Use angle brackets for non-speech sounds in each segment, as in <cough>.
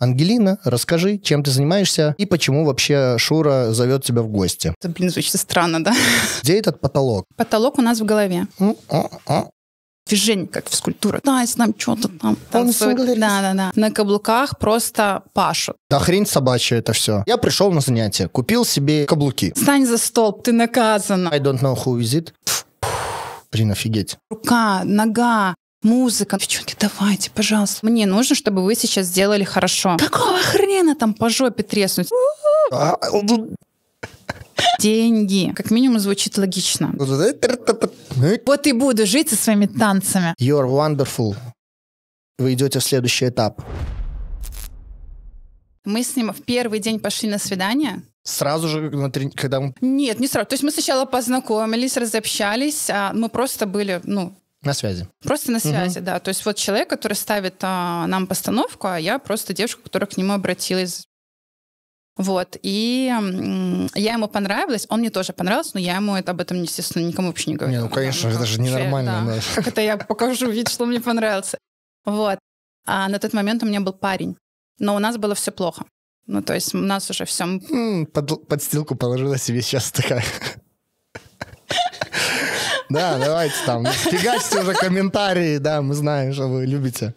Ангелина, расскажи, чем ты занимаешься и почему вообще Шура зовет тебя в гости. Это, блин, звучит странно, да? <laughs> Где этот потолок? Потолок у нас в голове. М-м-м движение, как физкультура. Да, если нам что-то там танцует. Да, да, да. На каблуках просто пашут. Да хрень собачья это все. Я пришел на занятие, купил себе каблуки. Стань за столб, ты наказана. I don't know who is it. Блин, офигеть. Рука, нога, музыка. Девчонки, давайте, пожалуйста. Мне нужно, чтобы вы сейчас сделали хорошо. Какого хрена там по жопе треснуть? А, ну. Деньги. Как минимум звучит логично. Вот и буду жить со своими танцами. You're wonderful. Вы идете в следующий этап. Мы с ним в первый день пошли на свидание. Сразу же, когда мы... Нет, не сразу. То есть мы сначала познакомились, разобщались, а мы просто были, ну, на связи. Просто на связи, угу. да. То есть вот человек, который ставит а, нам постановку, а я просто девушка, которая к нему обратилась. Вот. И м, я ему понравилась, он мне тоже понравился, но я ему это, об этом, естественно, никому вообще не говорила. Не, ну, конечно, да, это же ненормально. Да. Как <laughs> это я покажу, ведь что мне понравился. Вот. А на тот момент у меня был парень. Но у нас было все плохо. Ну, то есть у нас уже все... Под, подстилку положила себе сейчас такая. Да, давайте там. Ну, фигачьте уже комментарии, да, мы знаем, что вы любите.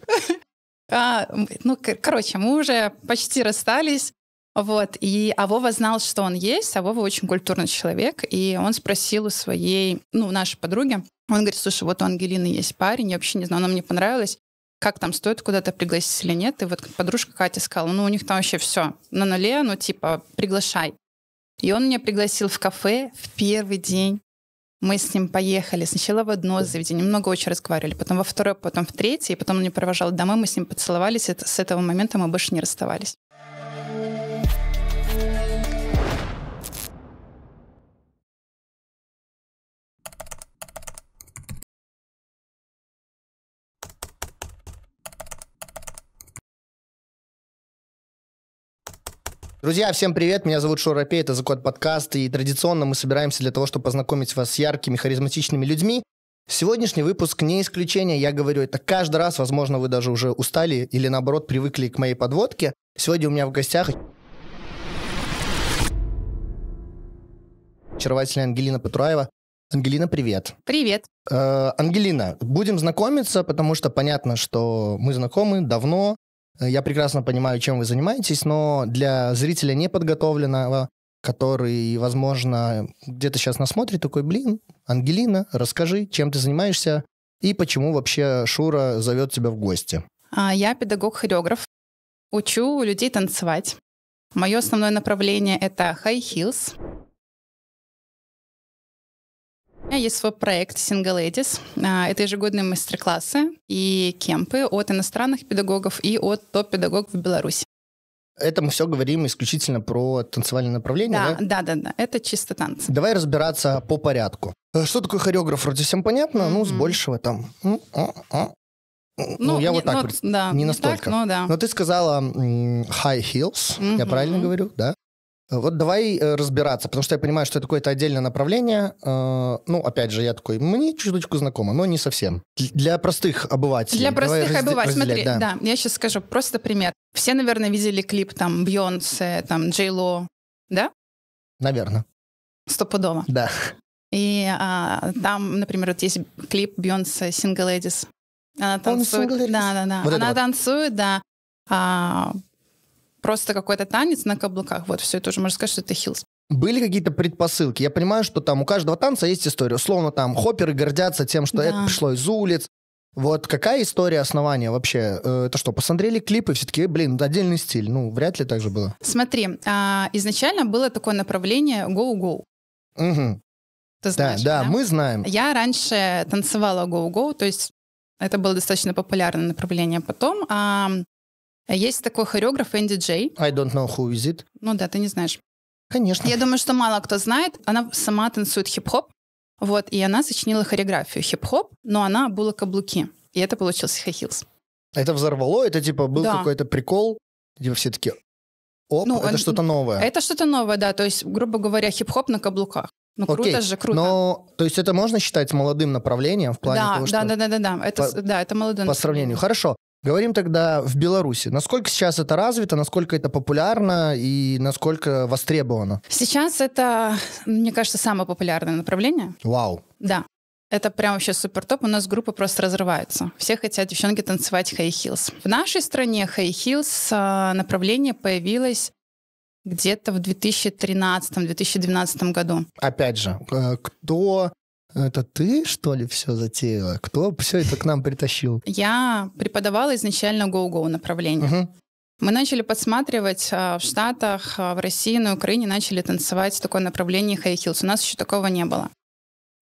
А, ну, короче, мы уже почти расстались. Вот, и а Вова знал, что он есть, а Вова очень культурный человек, и он спросил у своей, ну, нашей подруги, он говорит, слушай, вот у Ангелины есть парень, я вообще не знаю, она мне понравилась, как там стоит куда-то пригласить или нет. И вот подружка Катя сказала, ну, у них там вообще все на нуле, ну, типа, приглашай. И он меня пригласил в кафе в первый день мы с ним поехали сначала в одно заведение, много очень разговаривали, потом во второе, потом в третье, и потом он меня провожал домой, мы с ним поцеловались. Это, с этого момента мы больше не расставались. Друзья, всем привет, меня зовут Шура Пей, это «Закод подкаст», и традиционно мы собираемся для того, чтобы познакомить вас с яркими, харизматичными людьми. Сегодняшний выпуск не исключение, я говорю это каждый раз, возможно, вы даже уже устали или, наоборот, привыкли к моей подводке. Сегодня у меня в гостях очаровательная Ангелина Петруаева, Ангелина, привет. Привет. Э, Ангелина, будем знакомиться, потому что понятно, что мы знакомы давно, Э, я прекрасно понимаю, чем вы занимаетесь, но для зрителя неподготовленного, который, возможно, где-то сейчас нас смотрит, такой, блин, Ангелина, расскажи, чем ты занимаешься и почему вообще Шура зовет тебя в гости. А, я педагог-хореограф, учу людей танцевать. Мое основное направление — это high heels — меня есть свой проект Single Ladies. А, это ежегодные мастер-классы и кемпы от иностранных педагогов и от топ-педагогов в Беларуси. Это мы все говорим исключительно про танцевальное направление, да? Да, да, да, да. Это чисто танцы. Давай разбираться по порядку. Э, что такое хореограф? Вроде всем понятно, mm-hmm. ну, с большего там. Ну, а, а. ну, ну я не, вот так но, ну, да, не настолько. Не так, но, да. но ты сказала high heels, mm-hmm. я правильно говорю, да? Э, вот давай э, разбираться, потому что я понимаю, что это какое-то отдельное направление. Э, ну, опять же, я такой, мне чуточку знакомо, но не совсем. Для простых обывателей. Для простых разде- обывателей. Смотри, да. да, я сейчас скажу просто пример. Все, наверное, видели клип там Бьонсе, там Джей Ло, да? Наверное. Стопудово. Да. И а, там, например, вот есть клип Бьонсе Single Ladies. Она танцует. Да, да, да. Вот она вот. танцует, да. А, просто какой-то танец на каблуках. Вот все это уже можно сказать, что это хилс. Были какие-то предпосылки? Я понимаю, что там у каждого танца есть история. Условно там хопперы гордятся тем, что да. это пришло из улиц. Вот какая история основания вообще? Э, это что, посмотрели клипы все-таки, блин, отдельный стиль? Ну, вряд ли так же было. Смотри, а, изначально было такое направление go-go. Угу. Ты знаешь, да, да, да, мы знаем. Я раньше танцевала go-go, то есть это было достаточно популярное направление. Потом а, а есть такой хореограф Энди Джей. I don't know who is it. Ну да, ты не знаешь. Конечно. Я думаю, что мало кто знает. Она сама танцует хип-хоп. Вот, и она сочинила хореографию хип-хоп, но она была каблуки. И это получился хай Это взорвало? Это типа был да. какой-то прикол? Типа все таки оп, ну, это он, что-то новое. Это что-то новое, да. То есть, грубо говоря, хип-хоп на каблуках. Ну, Окей. круто же, круто. Но, то есть это можно считать молодым направлением в плане да, того, что... Да, да, да, да, да. Это, по, да, это молодое По сравнению. Хорошо. Говорим тогда в Беларуси. Насколько сейчас это развито, насколько это популярно и насколько востребовано? Сейчас это, мне кажется, самое популярное направление. Вау. Да. Это прям вообще супер топ. У нас группы просто разрываются. Все хотят девчонки танцевать хай хилс. В нашей стране хай хилс направление появилось где-то в 2013-2012 году. Опять же, э, кто это ты, что ли, все затеяла? Кто все это к нам притащил? Я преподавала изначально go-go направление. Угу. Мы начали подсматривать а, в Штатах, а, в России, на Украине начали танцевать такое направление хай хилс. У нас еще такого не было.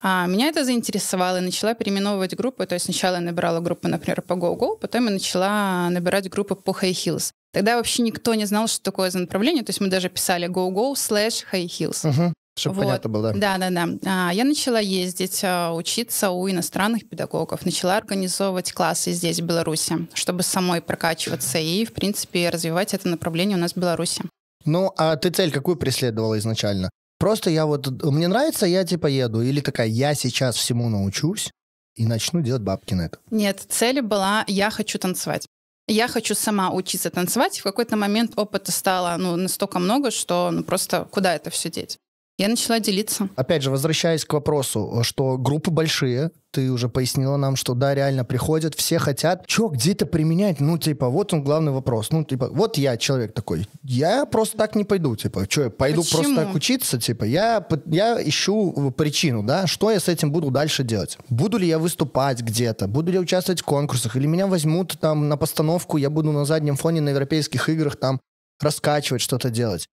А меня это заинтересовало, и начала переименовывать группы. То есть сначала я набирала группы, например, по go-go, потом я начала набирать группы по high heels. Тогда вообще никто не знал, что такое за направление. То есть мы даже писали go-go слэш high heels. uh чтобы вот. понятно было. Да, да, да. да. Я начала ездить, а, учиться у иностранных педагогов, начала организовывать классы здесь, в Беларуси, чтобы самой прокачиваться и, в принципе, развивать это направление у нас в Беларуси. Ну, а ты цель какую преследовала изначально? Просто я вот, мне нравится, я типа еду. Или такая, я сейчас всему научусь и начну делать бабки на это. Нет, цель была, я хочу танцевать. Я хочу сама учиться танцевать. И В какой-то момент опыта стало ну, настолько много, что ну, просто куда это все деть я начала делиться. Опять же, возвращаясь к вопросу, что группы большие, ты уже пояснила нам, что да, реально приходят, все хотят, что где-то применять, ну, типа, вот он главный вопрос, ну, типа, вот я человек такой, я просто так не пойду, типа, что, я пойду Почему? просто так учиться, типа, я, я ищу э, причину, да, что я с этим буду дальше делать, буду ли я выступать где-то, буду ли я участвовать в конкурсах, или меня возьмут там на постановку, я буду на заднем фоне на европейских играх там раскачивать, что-то делать.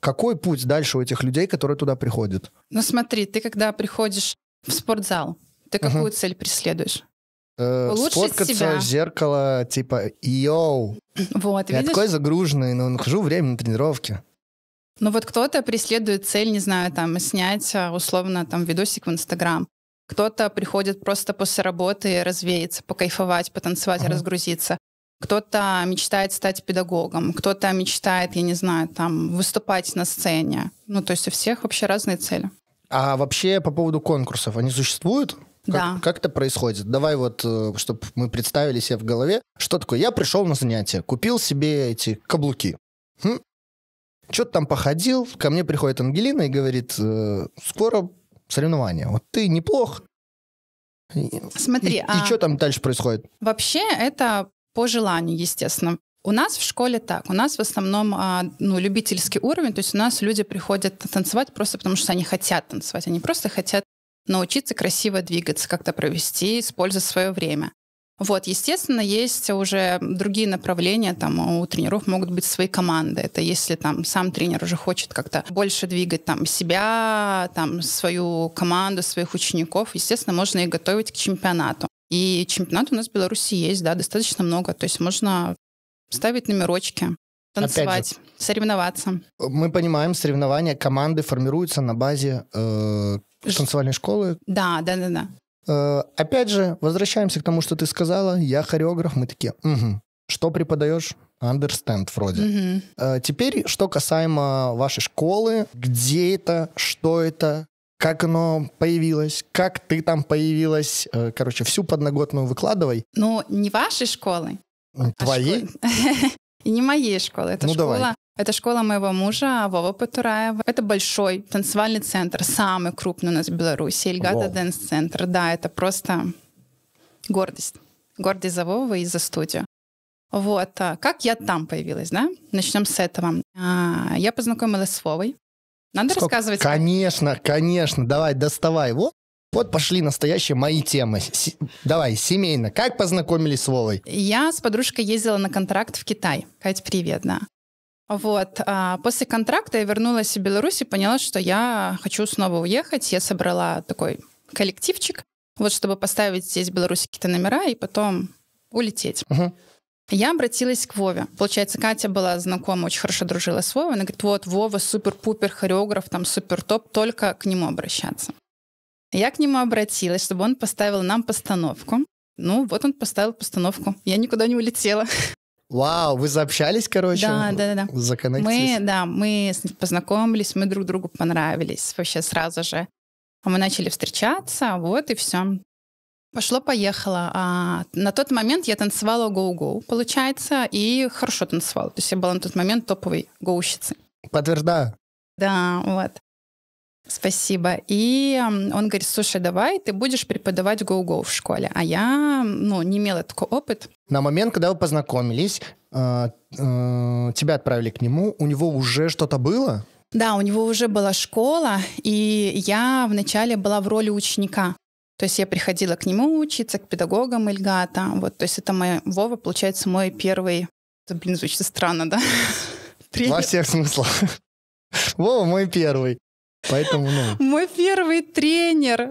Какой путь дальше у этих людей, которые туда приходят? Ну смотри, ты когда приходишь в спортзал, ты какую угу. цель преследуешь? Э, Улучшить себя. в зеркало, типа, йоу. <clears throat> Вот, Я такой загруженный, но нахожу время на тренировки. Ну вот кто-то преследует цель, не знаю, там, снять а, условно там видосик в Инстаграм. Кто-то приходит просто после работы развеяться, покайфовать, потанцевать, ага. разгрузиться. Кто-то мечтает стать педагогом, кто-то мечтает, я не знаю, там, выступать на сцене. Ну, то есть у всех вообще разные цели. А вообще по поводу конкурсов, они существуют? Как, да. как это происходит? Давай вот, э, чтобы мы представили себе в голове, что такое. Я пришел на занятие, купил себе эти каблуки. Хм. Что-то там походил, ко мне приходит Ангелина и говорит, э, скоро соревнования. Вот ты неплох. Смотри, и, а... и что там дальше происходит? Вообще это по желанию, естественно. У нас в школе так. У нас в основном а, ну, любительский уровень, то есть у нас люди приходят танцевать просто потому, что они хотят танцевать. Они просто хотят научиться красиво двигаться, как-то провести, использовать свое время. Вот, естественно, есть уже другие направления, там у тренеров могут быть свои команды. Это если там сам тренер уже хочет как-то больше двигать там себя, там свою команду, своих учеников, естественно, можно их готовить к чемпионату. И чемпионат у нас в Беларуси есть, да, достаточно много. То есть можно ставить номерочки, танцевать, же, соревноваться. Мы понимаем, соревнования команды формируются на базе э, танцевальной школы. Да, да, да, да. Э, опять же, возвращаемся к тому, что ты сказала. Я хореограф, мы такие, угу. что преподаешь? Understand вроде. Угу. Э, теперь, что касаемо вашей школы, где это, что это, как оно появилось, как ты там появилась. Э, короче, всю подноготную выкладывай. Ну, не вашей школы. А твоей? А школы... <laughs> И не моей школы. Это ну, школа давай. Это школа моего мужа Вова Патураева. Это большой танцевальный центр, самый крупный у нас в Беларуси, Эльгата Дэнс Центр. Да, это просто гордость. Гордость за Вову и за студию. Вот. А как я там появилась, да? Начнем с этого. А, я познакомилась с Вовой. Надо Сколько? рассказывать? Конечно, конечно. Давай, доставай. Вот вот пошли настоящие мои темы. С... Давай, семейно. Как познакомились с Вовой? Я с подружкой ездила на контракт в Китай. Кать, привет, да. Вот. А после контракта я вернулась в Беларусь и поняла, что я хочу снова уехать. Я собрала такой коллективчик, вот чтобы поставить здесь в Беларуси какие-то номера и потом улететь. Угу. Я обратилась к Вове. Получается, Катя была знакома, очень хорошо дружила с Вовой. Она говорит, вот, Вова супер-пупер хореограф, там супер-топ, только к нему обращаться. Я к нему обратилась, чтобы он поставил нам постановку. Ну, вот он поставил постановку. Я никуда не улетела. Вау, вы заобщались, короче? Да, да, да. Законнектились? Мы, да, мы познакомились, мы друг другу понравились вообще сразу же. А мы начали встречаться, вот и все. Пошло-поехало. А, на тот момент я танцевала гоу-гоу, получается, и хорошо танцевала. То есть я была на тот момент топовой гоущицей. Подтверждаю. Да, вот. Спасибо. И он говорит, слушай, давай, ты будешь преподавать гоу-гоу в школе. А я, ну, не имела такой опыт. На момент, когда вы познакомились, а, э, тебя отправили к нему, у него уже что-то было? Да, у него уже была школа, и я вначале была в роли ученика. То есть я приходила к нему учиться, к педагогам Ильгата. Вот, то есть это мой, Вова, получается, мой первый... Это, блин, звучит странно, да? <laughs> Привет. Во всех смыслах. Вова мой первый. Поэтому, ну... Мой первый тренер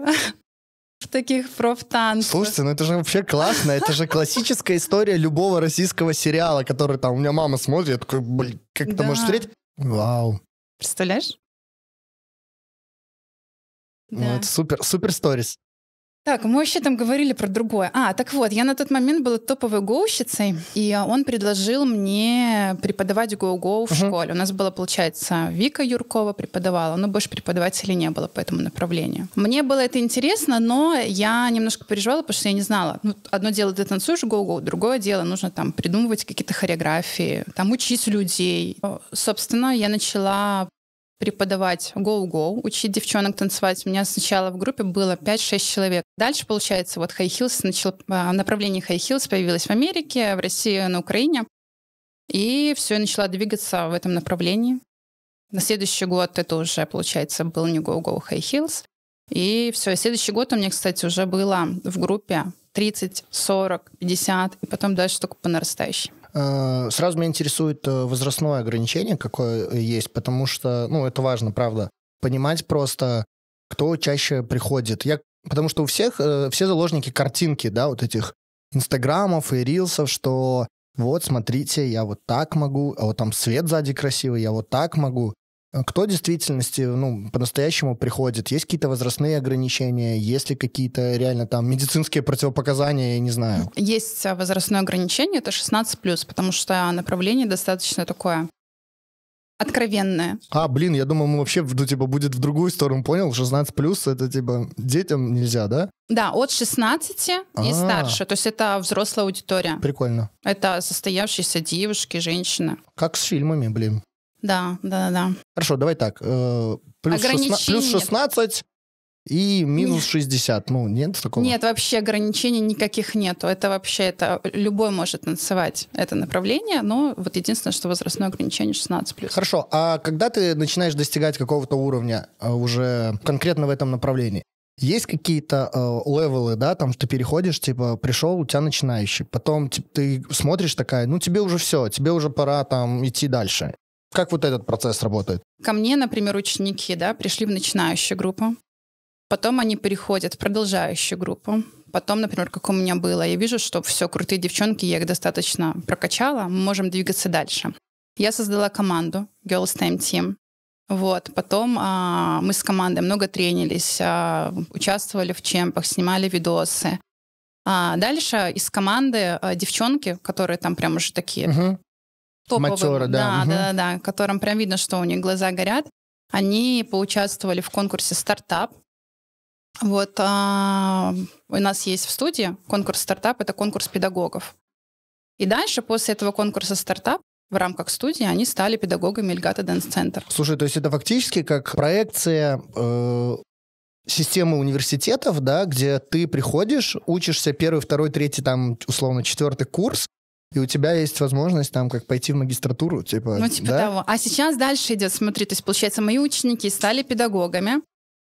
<laughs> в таких профтанцах. Слушайте, ну это же вообще классно. Это же классическая история любого российского сериала, который там у меня мама смотрит. Я такой, блин, как это да. может встретить? Вау. Представляешь? Ну, да. Вот, супер, супер сторис. Так, мы вообще там говорили про другое. А, так вот, я на тот момент была топовой гоущицей, и он предложил мне преподавать гоу-гоу в uh-huh. школе. У нас была, получается, Вика Юркова преподавала, но больше преподавателей не было по этому направлению. Мне было это интересно, но я немножко переживала, потому что я не знала. Ну, одно дело, ты танцуешь гоу-гоу, другое дело, нужно там придумывать какие-то хореографии, там учить людей. Собственно, я начала преподавать go-go, учить девчонок танцевать. У меня сначала в группе было 5-6 человек. Дальше, получается, вот High Heels начал, а, направление High Heels появилось в Америке, в России, на Украине. И все, начала двигаться в этом направлении. На следующий год это уже, получается, был не go-go, High Heels. И все, и следующий год у меня, кстати, уже было в группе 30, 40, 50, и потом дальше только по нарастающей. Э, сразу меня интересует э, возрастное ограничение, какое э, есть, потому что, ну, это важно, правда, понимать просто, кто чаще приходит. Я, потому что у всех, все заложники картинки, да, вот этих инстаграмов и рилсов, что вот, смотрите, я вот так могу, а вот там свет сзади красивый, я вот так могу. А кто в действительности ну, по-настоящему приходит? Есть какие-то возрастные ограничения? Есть ли какие-то реально там медицинские противопоказания? Я не знаю. Есть а, возрастное ограничение, это 16+, потому что направление достаточно такое откровенное. А, блин, я думал, мы вообще, ну, типа, будет в другую сторону, понял? 16 плюс, это, типа, детям нельзя, да? Да, от 16 А-а-а. и а. старше. То есть это взрослая аудитория. Прикольно. Это состоявшиеся девушки, женщины. Как с фильмами, блин. Да, да, да. Хорошо, давай так. Э, плюс, шестна... плюс 16 и минус нет. 60. Ну, нет такого? Нет, вообще ограничений никаких нету. Это вообще, это любой может танцевать это направление, но вот единственное, что возрастное ограничение 16+. Хорошо, а когда ты начинаешь достигать какого-то уровня э, уже конкретно в этом направлении, есть какие-то э, левелы, да, там ты переходишь, типа, пришел, у тебя начинающий, потом типа, ты смотришь такая, ну тебе уже все, тебе уже пора там идти дальше. Как вот этот процесс работает? Ко мне, например, ученики да, пришли в начинающую группу, потом они переходят в продолжающую группу, потом, например, как у меня было, я вижу, что все, крутые девчонки, я их достаточно прокачала, мы можем двигаться дальше. Я создала команду Girls Time Team. Вот. Потом а, мы с командой много тренились, а, участвовали в чемпах, снимали видосы. А дальше из команды а, девчонки, которые там прям уже такие угу топовым, Матера, да, да, угу. да, да, которым прям видно, что у них глаза горят. Они поучаствовали в конкурсе «Стартап». Вот а, у нас есть в студии конкурс «Стартап» — это конкурс педагогов. И дальше, после этого конкурса «Стартап», в рамках студии они стали педагогами Эльгата Дэнс Центр. Слушай, то есть это фактически как проекция э, системы университетов, да, где ты приходишь, учишься первый, второй, третий, там, условно, четвертый курс, и у тебя есть возможность там как пойти в магистратуру, типа. Ну, типа да? того. А сейчас дальше идет, смотри, то есть, получается, мои ученики стали педагогами,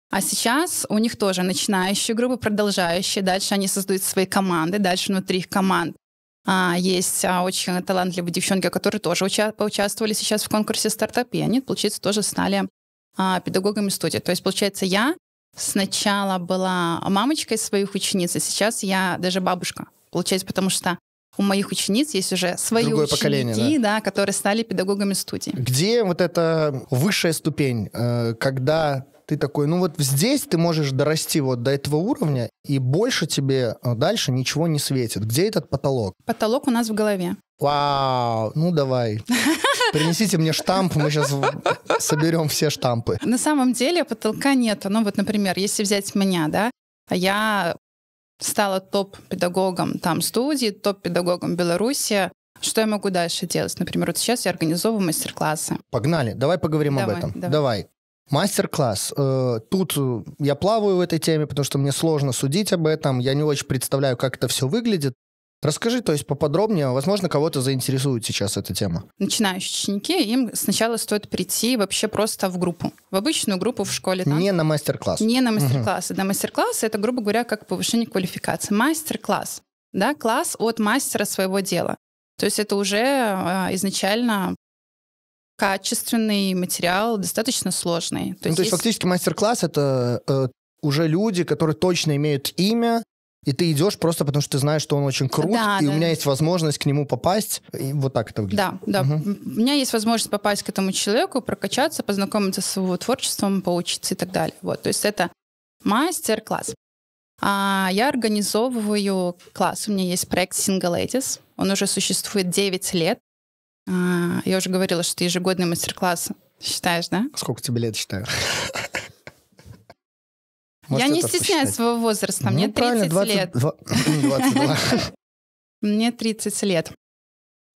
а сейчас у них тоже начинающие группы, продолжающие. Дальше они создают свои команды, дальше внутри их команд а, есть а, очень талантливые девчонки, которые тоже уча- поучаствовали сейчас в конкурсе стартап, и они, получается, тоже стали а, педагогами студии. То есть, получается, я сначала была мамочкой своих учениц, а сейчас я даже бабушка. Получается, потому что у моих учениц есть уже свои Другое ученики, поколение, да? да, которые стали педагогами студии. Где вот эта высшая ступень, э, когда ты такой, ну вот здесь ты можешь дорасти вот до этого уровня, и больше тебе э, дальше ничего не светит. Где этот потолок? Потолок у нас в голове. Вау, ну давай. Принесите мне штамп, мы сейчас соберем все штампы. На самом деле потолка нет. Ну вот, например, если взять меня, да, я стала топ-педагогом там студии, топ-педагогом Беларуси. Что я могу дальше делать? Например, вот сейчас я организовываю мастер-классы. Погнали, давай поговорим давай, об этом. Давай. давай. Мастер-класс. Э, тут э, я плаваю в этой теме, потому что мне сложно судить об этом. Я не очень представляю, как это все выглядит. Расскажи, то есть поподробнее, возможно, кого-то заинтересует сейчас эта тема. Начинающие ученики, им сначала стоит прийти вообще просто в группу, в обычную группу в школе. Там. Не на мастер-класс. Не на мастер-классы. Угу. Да, мастер-классы это, грубо говоря, как повышение квалификации. Мастер-класс. Да, класс от мастера своего дела. То есть это уже э, изначально качественный материал, достаточно сложный. То ну, есть, есть фактически мастер-класс это э, уже люди, которые точно имеют имя, и ты идешь просто потому, что ты знаешь, что он очень крут, да, и да. у меня есть возможность к нему попасть. И вот так это выглядит. Да, да. Угу. У меня есть возможность попасть к этому человеку, прокачаться, познакомиться с его творчеством, поучиться и так далее. Вот, то есть это мастер-класс. А я организовываю класс. У меня есть проект Single Ladies. Он уже существует 9 лет. А, я уже говорила, что ежегодный мастер-класс. Считаешь, да? Сколько тебе лет считаю? Можете я не стесняюсь посчитать. своего возраста, ну, мне ну, 30 20, лет. Мне 30 лет.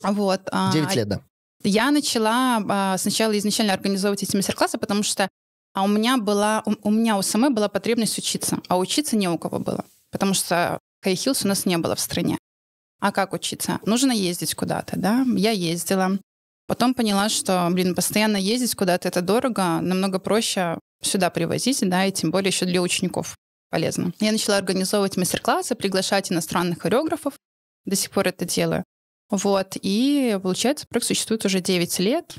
Вот. 9 а, лет, да. Я начала а, сначала изначально организовывать эти мастер-классы, потому что а у меня была, у меня у самой была потребность учиться, а учиться не у кого было, потому что Кайхилс у нас не было в стране. А как учиться? Нужно ездить куда-то, да? Я ездила. Потом поняла, что, блин, постоянно ездить куда-то это дорого, намного проще сюда привозить, да, и тем более еще для учеников полезно. Я начала организовывать мастер-классы, приглашать иностранных хореографов. До сих пор это делаю. Вот, и получается, проект существует уже 9 лет.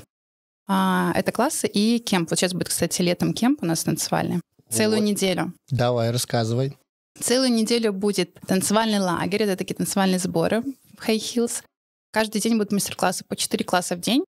А, это классы и кемп. Вот сейчас будет, кстати, летом кемп у нас танцевальный. Целую вот. неделю. Давай, рассказывай. Целую неделю будет танцевальный лагерь, это такие танцевальные сборы в High Heels. Каждый день будут мастер-классы по 4 класса в день.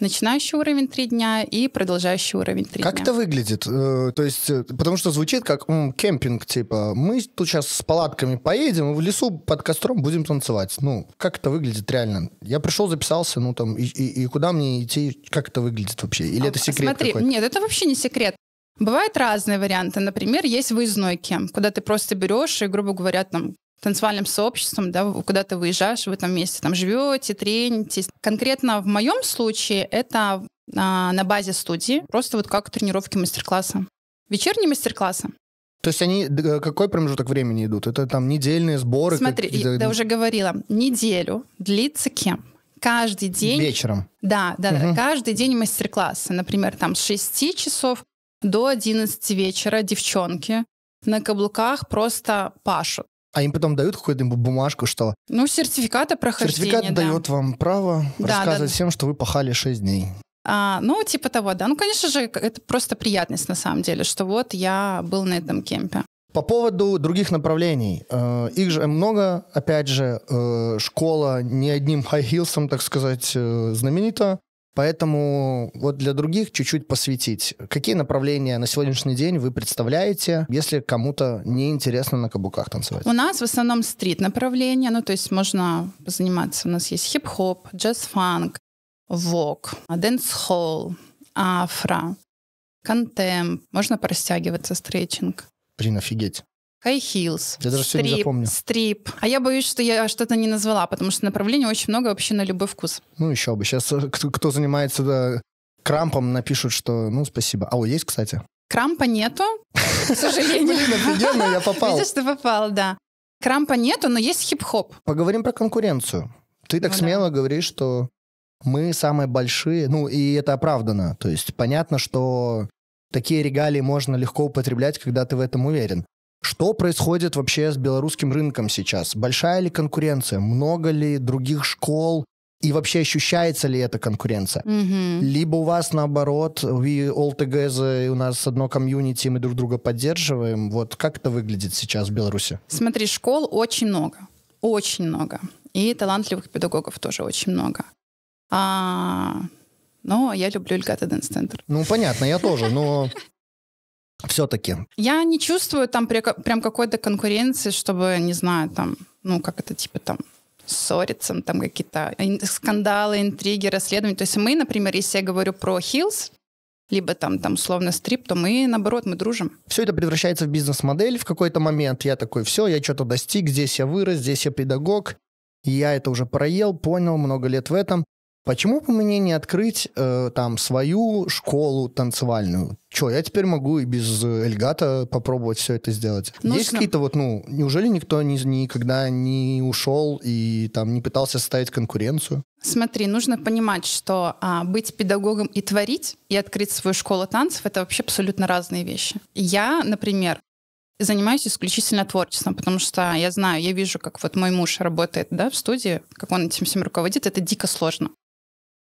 Начинающий уровень три дня и продолжающий уровень три дня. Как это выглядит? Э, то есть, э, потому что звучит как м, кемпинг, типа, мы тут сейчас с палатками поедем и в лесу под костром будем танцевать. Ну, как это выглядит реально? Я пришел, записался, ну там, и, и, и куда мне идти, как это выглядит вообще? Или а, это секрет Смотри, какой-то? нет, это вообще не секрет. Бывают разные варианты. Например, есть выездной кемп, куда ты просто берешь и, грубо говоря, там танцевальным сообществом, да, куда ты выезжаешь, вы там вместе там живете, тренитесь. Конкретно в моем случае это а, на базе студии, просто вот как тренировки мастер-класса. Вечерние мастер-классы. То есть они э, какой промежуток времени идут? Это там недельные сборы? Смотри, я да, уже говорила, неделю длится кем? Каждый день. Вечером. Да, да, угу. да. Каждый день мастер-классы. Например, там с 6 часов до 11 вечера девчонки на каблуках просто пашут а им потом дают какую-то бумажку, что... Ну, сертификат о прохождении, Сертификат да. дает вам право да, рассказывать да, всем, что вы пахали 6 дней. А, ну, типа того, да. Ну, конечно же, это просто приятность на самом деле, что вот я был на этом кемпе. По поводу других направлений. Э, их же много, опять же, э, школа не одним <laughs> High хилсом так сказать, э, знаменита. Поэтому вот для других чуть-чуть посвятить. Какие направления на сегодняшний день вы представляете, если кому-то не интересно на каблуках танцевать? У нас в основном стрит направление, ну то есть можно заниматься. У нас есть хип-хоп, джаз-фанк, вок, дэнс-холл, афро, контемп. Можно простягиваться, стретчинг. Блин, офигеть. High heels. Я даже стрип, все не запомню. Стрип. А я боюсь, что я что-то не назвала, потому что направлений очень много вообще на любой вкус. Ну, еще бы. Сейчас э, кто, занимается да, крампом, напишут, что ну, спасибо. А, о, есть, кстати? Крампа нету, к <laughs> сожалению. Блин, офигенно, я попал. Видишь, что попал, да. Крампа нету, но есть хип-хоп. Поговорим про конкуренцию. Ты так ну, смело да. говоришь, что мы самые большие, ну и это оправдано. То есть понятно, что такие регалии можно легко употреблять, когда ты в этом уверен. Что происходит вообще с белорусским рынком сейчас? Большая ли конкуренция? Много ли других школ? И вообще ощущается ли эта конкуренция? Mm-hmm. Либо у вас наоборот, we all together, у нас одно комьюнити, мы друг друга поддерживаем. Вот как это выглядит сейчас в Беларуси? Смотри, школ очень много, очень много. И талантливых педагогов тоже очень много. А, но я люблю Ильгата Дэнс-центр. Ну, понятно, я тоже, но... <laughs> все-таки. Я не чувствую там прям какой-то конкуренции, чтобы, не знаю, там, ну, как это, типа, там, ссориться, там какие-то скандалы, интриги, расследования. То есть мы, например, если я говорю про Хиллс, либо там, там условно стрип, то мы, наоборот, мы дружим. Все это превращается в бизнес-модель в какой-то момент. Я такой, все, я что-то достиг, здесь я вырос, здесь я педагог, я это уже проел, понял, много лет в этом. Почему бы мне не открыть э, там свою школу танцевальную? Че, я теперь могу и без э, Эльгата попробовать все это сделать. Нужно. Есть какие-то вот, ну, неужели никто ни, никогда не ушел и там не пытался составить конкуренцию? Смотри, нужно понимать, что а, быть педагогом и творить, и открыть свою школу танцев — это вообще абсолютно разные вещи. Я, например, занимаюсь исключительно творчеством, потому что я знаю, я вижу, как вот мой муж работает да, в студии, как он этим всем руководит, это дико сложно.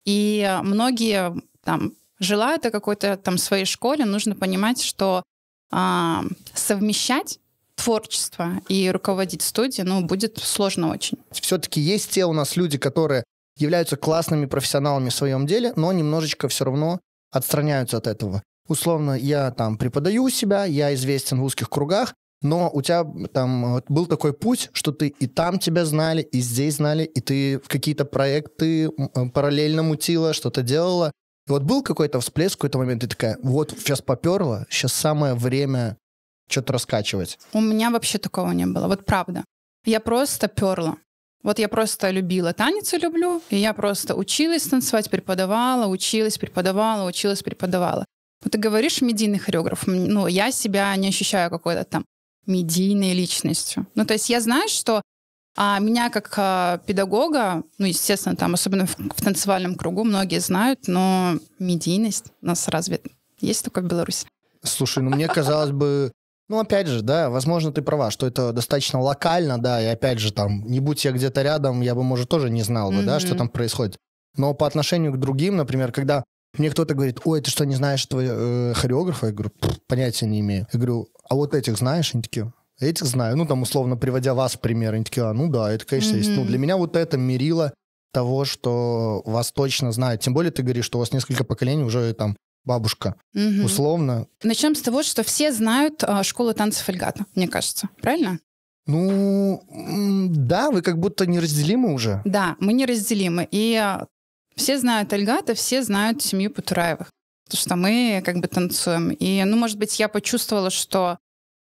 И э, многие там желают о какой-то там своей школе, нужно понимать, что а, совмещать творчество и руководить студией, ну, будет сложно очень. Все-таки есть те у нас люди, которые являются классными профессионалами в своем деле, но немножечко все равно отстраняются от этого. Условно, я там преподаю у себя, я известен в узких кругах, но у тебя там э, был такой путь, что ты и там тебя знали, и здесь знали, и ты в какие-то проекты э, параллельно мутила, что-то делала. И вот был какой-то всплеск, какой-то момент, ты такая, вот сейчас поперла, сейчас самое время что-то раскачивать. У меня вообще такого не было, вот правда. Я просто перла. Вот я просто любила танец и люблю, и я просто училась танцевать, преподавала, училась, преподавала, училась, преподавала. Вот ты говоришь медийный хореограф, ну, я себя не ощущаю какой-то там медийной личностью. Ну, то есть я знаю, что а меня как а, педагога, ну, естественно, там, особенно в, в танцевальном кругу, многие знают, но медийность у нас разве есть такое в Беларуси? Слушай, ну мне казалось бы, ну, опять же, да, возможно, ты права, что это достаточно локально, да, и опять же, там, не будь я где-то рядом, я бы, может, тоже не знал бы, mm-hmm. да, что там происходит. Но по отношению к другим, например, когда мне кто-то говорит, ой, ты что, не знаешь этого э, хореографа? Я говорю, понятия не имею. Я говорю, а вот этих знаешь? Они такие, этих знаю. Ну, там, условно, приводя вас в пример, они такие, а, ну да, это, конечно, mm-hmm. есть. Ну, для меня вот это мерило того, что вас точно знают. Тем более ты говоришь, что у вас несколько поколений уже там бабушка, mm-hmm. условно. Начнем с того, что все знают э, школу танцев Эльгата, мне кажется. Правильно? Ну, да, вы как будто неразделимы уже. Да, мы неразделимы. И а, все знают Эльгата, все знают семью Путураевых потому что мы как бы танцуем. И, ну, может быть, я почувствовала, что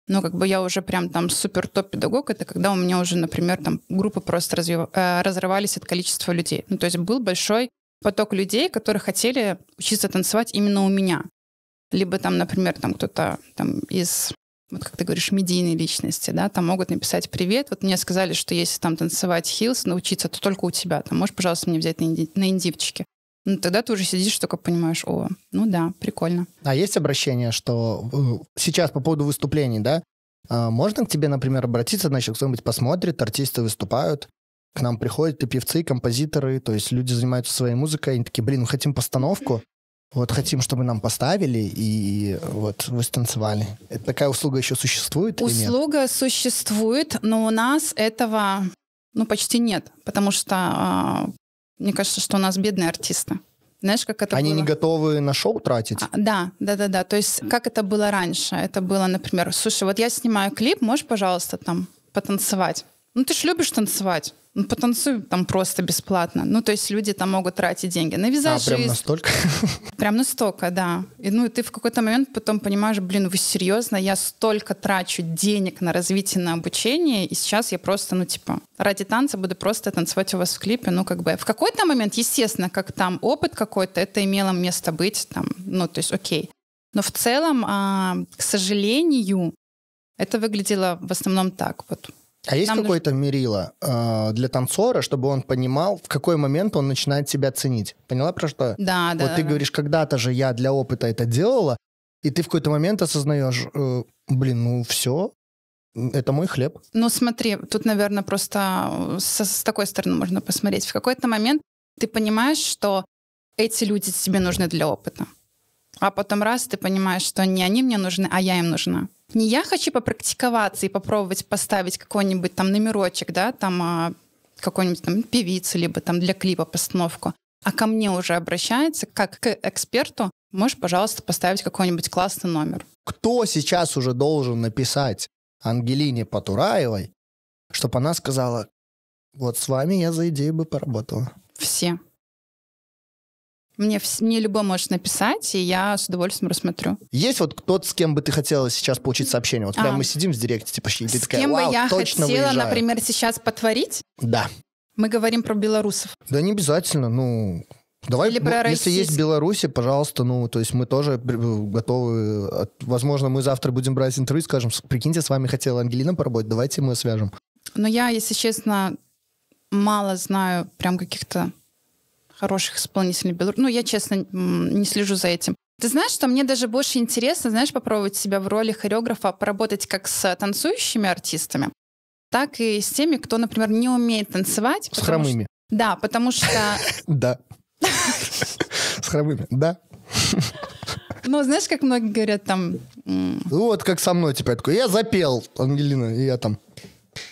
ну, как бы я уже прям там супер топ-педагог, это когда у меня уже, например, там группы просто развив... Э, разрывались от количества людей. Ну, то есть был большой поток людей, которые хотели учиться танцевать именно у меня. Либо там, например, там кто-то там из, вот как ты говоришь, медийной личности, да, там могут написать «Привет, вот мне сказали, что если там танцевать хилс, научиться, то только у тебя, там можешь, пожалуйста, мне взять на, инди... на индивчике». Ну, тогда ты уже сидишь, только понимаешь, о, ну да, прикольно. А есть обращение, что э, сейчас по поводу выступлений, да, а можно к тебе, например, обратиться, значит, кто-нибудь посмотрит, артисты выступают, к нам приходят и певцы, и композиторы, то есть люди занимаются своей музыкой, они такие, блин, мы хотим постановку, вот хотим, чтобы нам поставили и вот вы станцевали. Это такая услуга еще существует? Услуга существует, но у нас этого ну, почти нет, потому что а, мне кажется, что у нас бедные артисты. Знаешь, как это Они было? не готовы на шоу тратить? А, да, да, да, да. То есть, как это было раньше? Это было, например, слушай, вот я снимаю клип, можешь, пожалуйста, там потанцевать? Ну, ты ж любишь танцевать ну, потанцуй там просто бесплатно. Ну, то есть люди там могут тратить деньги на визажист. А прям настолько? <laughs> Прям настолько, да. И, ну, и ты в какой-то момент потом понимаешь, блин, вы серьезно, я столько трачу денег на развитие, на обучение, и сейчас я просто, ну, типа, ради танца буду просто танцевать у вас в клипе, ну, как бы. В какой-то момент, естественно, как там опыт какой-то, это имело место быть, там, ну, то есть окей. Но в целом, а, к сожалению, это выглядело в основном так. Вот а есть какое-то нужно... мерило э, для танцора, чтобы он понимал, в какой момент он начинает себя ценить? Поняла про что? Да, да. Вот ты да. говоришь, когда-то же я для опыта это делала, и ты в какой-то момент осознаешь, э, блин, ну все, это мой хлеб. Ну смотри, тут, наверное, просто э, со, с такой стороны можно посмотреть. В какой-то момент ты понимаешь, что эти люди тебе нужны для опыта. А потом раз ты понимаешь, что не они мне нужны, а я им нужна не я хочу попрактиковаться и попробовать поставить какой-нибудь там номерочек, да, там а, какой-нибудь там певицы, либо там для клипа постановку, а ко мне уже обращается как к эксперту, можешь, пожалуйста, поставить какой-нибудь классный номер. Кто сейчас уже должен написать Ангелине Патураевой, чтобы она сказала, вот с вами я за идею бы поработала? Все. Мне, мне любой можешь написать, и я с удовольствием рассмотрю. Есть вот кто-то, с кем бы ты хотела сейчас получить сообщение? Вот а. прям мы сидим в директе, типа, и ты с такая, кем бы я хотела, выезжаю. например, сейчас потворить? Да. Мы говорим про белорусов. Да не обязательно, ну... Давай, Или ну, про если российский. есть Беларуси, пожалуйста, ну, то есть мы тоже готовы, возможно, мы завтра будем брать интервью, и скажем, прикиньте, с вами хотела Ангелина поработать, давайте мы свяжем. Но я, если честно, мало знаю прям каких-то хороших исполнителей Беларуси. Ну, я, честно, не слежу за этим. Ты знаешь, что мне даже больше интересно, знаешь, попробовать себя в роли хореографа, поработать как с танцующими артистами, так и с теми, кто, например, не умеет танцевать. С хромыми. Что... Да, потому что... <laughs> Да. С хромыми, да. Ну, знаешь, как многие говорят там... Вот как со мной теперь такой, я запел, Ангелина, и я там...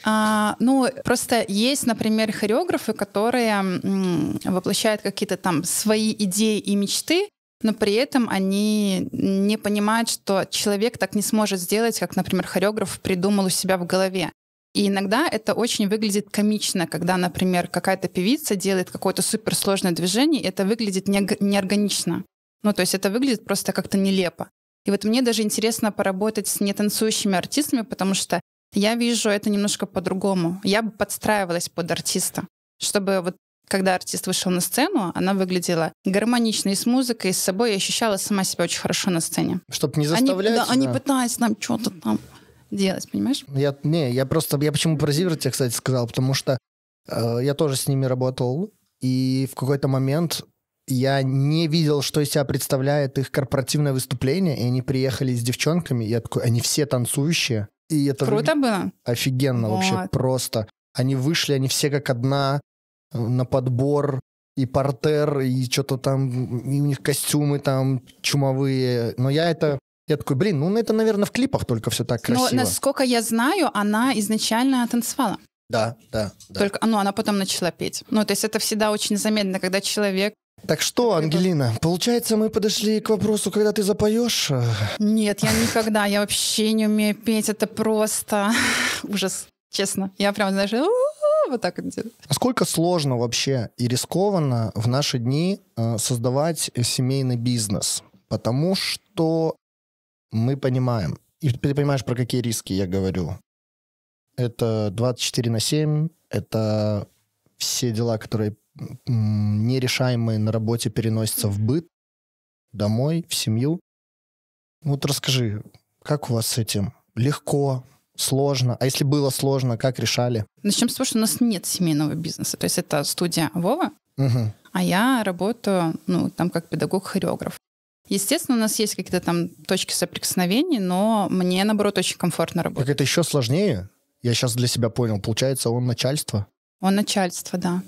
А, ну, просто есть, например, хореографы, которые м, воплощают какие-то там свои идеи и мечты, но при этом они не понимают, что человек так не сможет сделать, как, например, хореограф придумал у себя в голове. И иногда это очень выглядит комично, когда, например, какая-то певица делает какое-то суперсложное движение, и это выглядит неорганично. Ну, то есть это выглядит просто как-то нелепо. И вот мне даже интересно поработать с нетанцующими артистами, потому что я вижу это немножко по-другому. Я бы подстраивалась под артиста, чтобы вот когда артист вышел на сцену, она выглядела гармонично и с музыкой, и с собой. и ощущала сама себя очень хорошо на сцене. Чтобы не заставлять. Они, да, да. они пытались нам что-то там делать, понимаешь? Я, не, я просто, я почему про Зиверт кстати, сказал, потому что э, я тоже с ними работал, и в какой-то момент я не видел, что из себя представляет их корпоративное выступление, и они приехали с девчонками, и я такой, они все танцующие, и это Круто было. Офигенно вот. вообще, просто. Они вышли, они все как одна, э, на подбор, и портер, и что-то там, и у них костюмы там чумовые. Но я это я такой, блин, ну это, наверное, в клипах только все так красиво. Но, насколько я знаю, она изначально танцевала. Да, да, да. Только, ну, она потом начала петь. Ну, то есть это всегда очень заметно, когда человек так что, Ангелина, получается, мы подошли к вопросу, когда ты запоешь? Нет, я никогда, я вообще не умею петь, это просто <laughs> ужас, честно. Я прям, знаешь, вот так вот А сколько сложно вообще и рискованно в наши дни э, создавать семейный бизнес? Потому что мы понимаем, и ты понимаешь, про какие риски я говорю. Это 24 на 7, это все дела, которые нерешаемые на работе переносятся в быт, домой, в семью. Вот расскажи, как у вас с этим? Легко, сложно? А если было сложно, как решали? Начнем с того, что у нас нет семейного бизнеса. То есть это студия Вова, угу. а я работаю ну, там как педагог-хореограф. Естественно, у нас есть какие-то там точки соприкосновения, но мне, наоборот, очень комфортно работать. Так это еще сложнее? Я сейчас для себя понял. Получается, он начальство? Он начальство, да.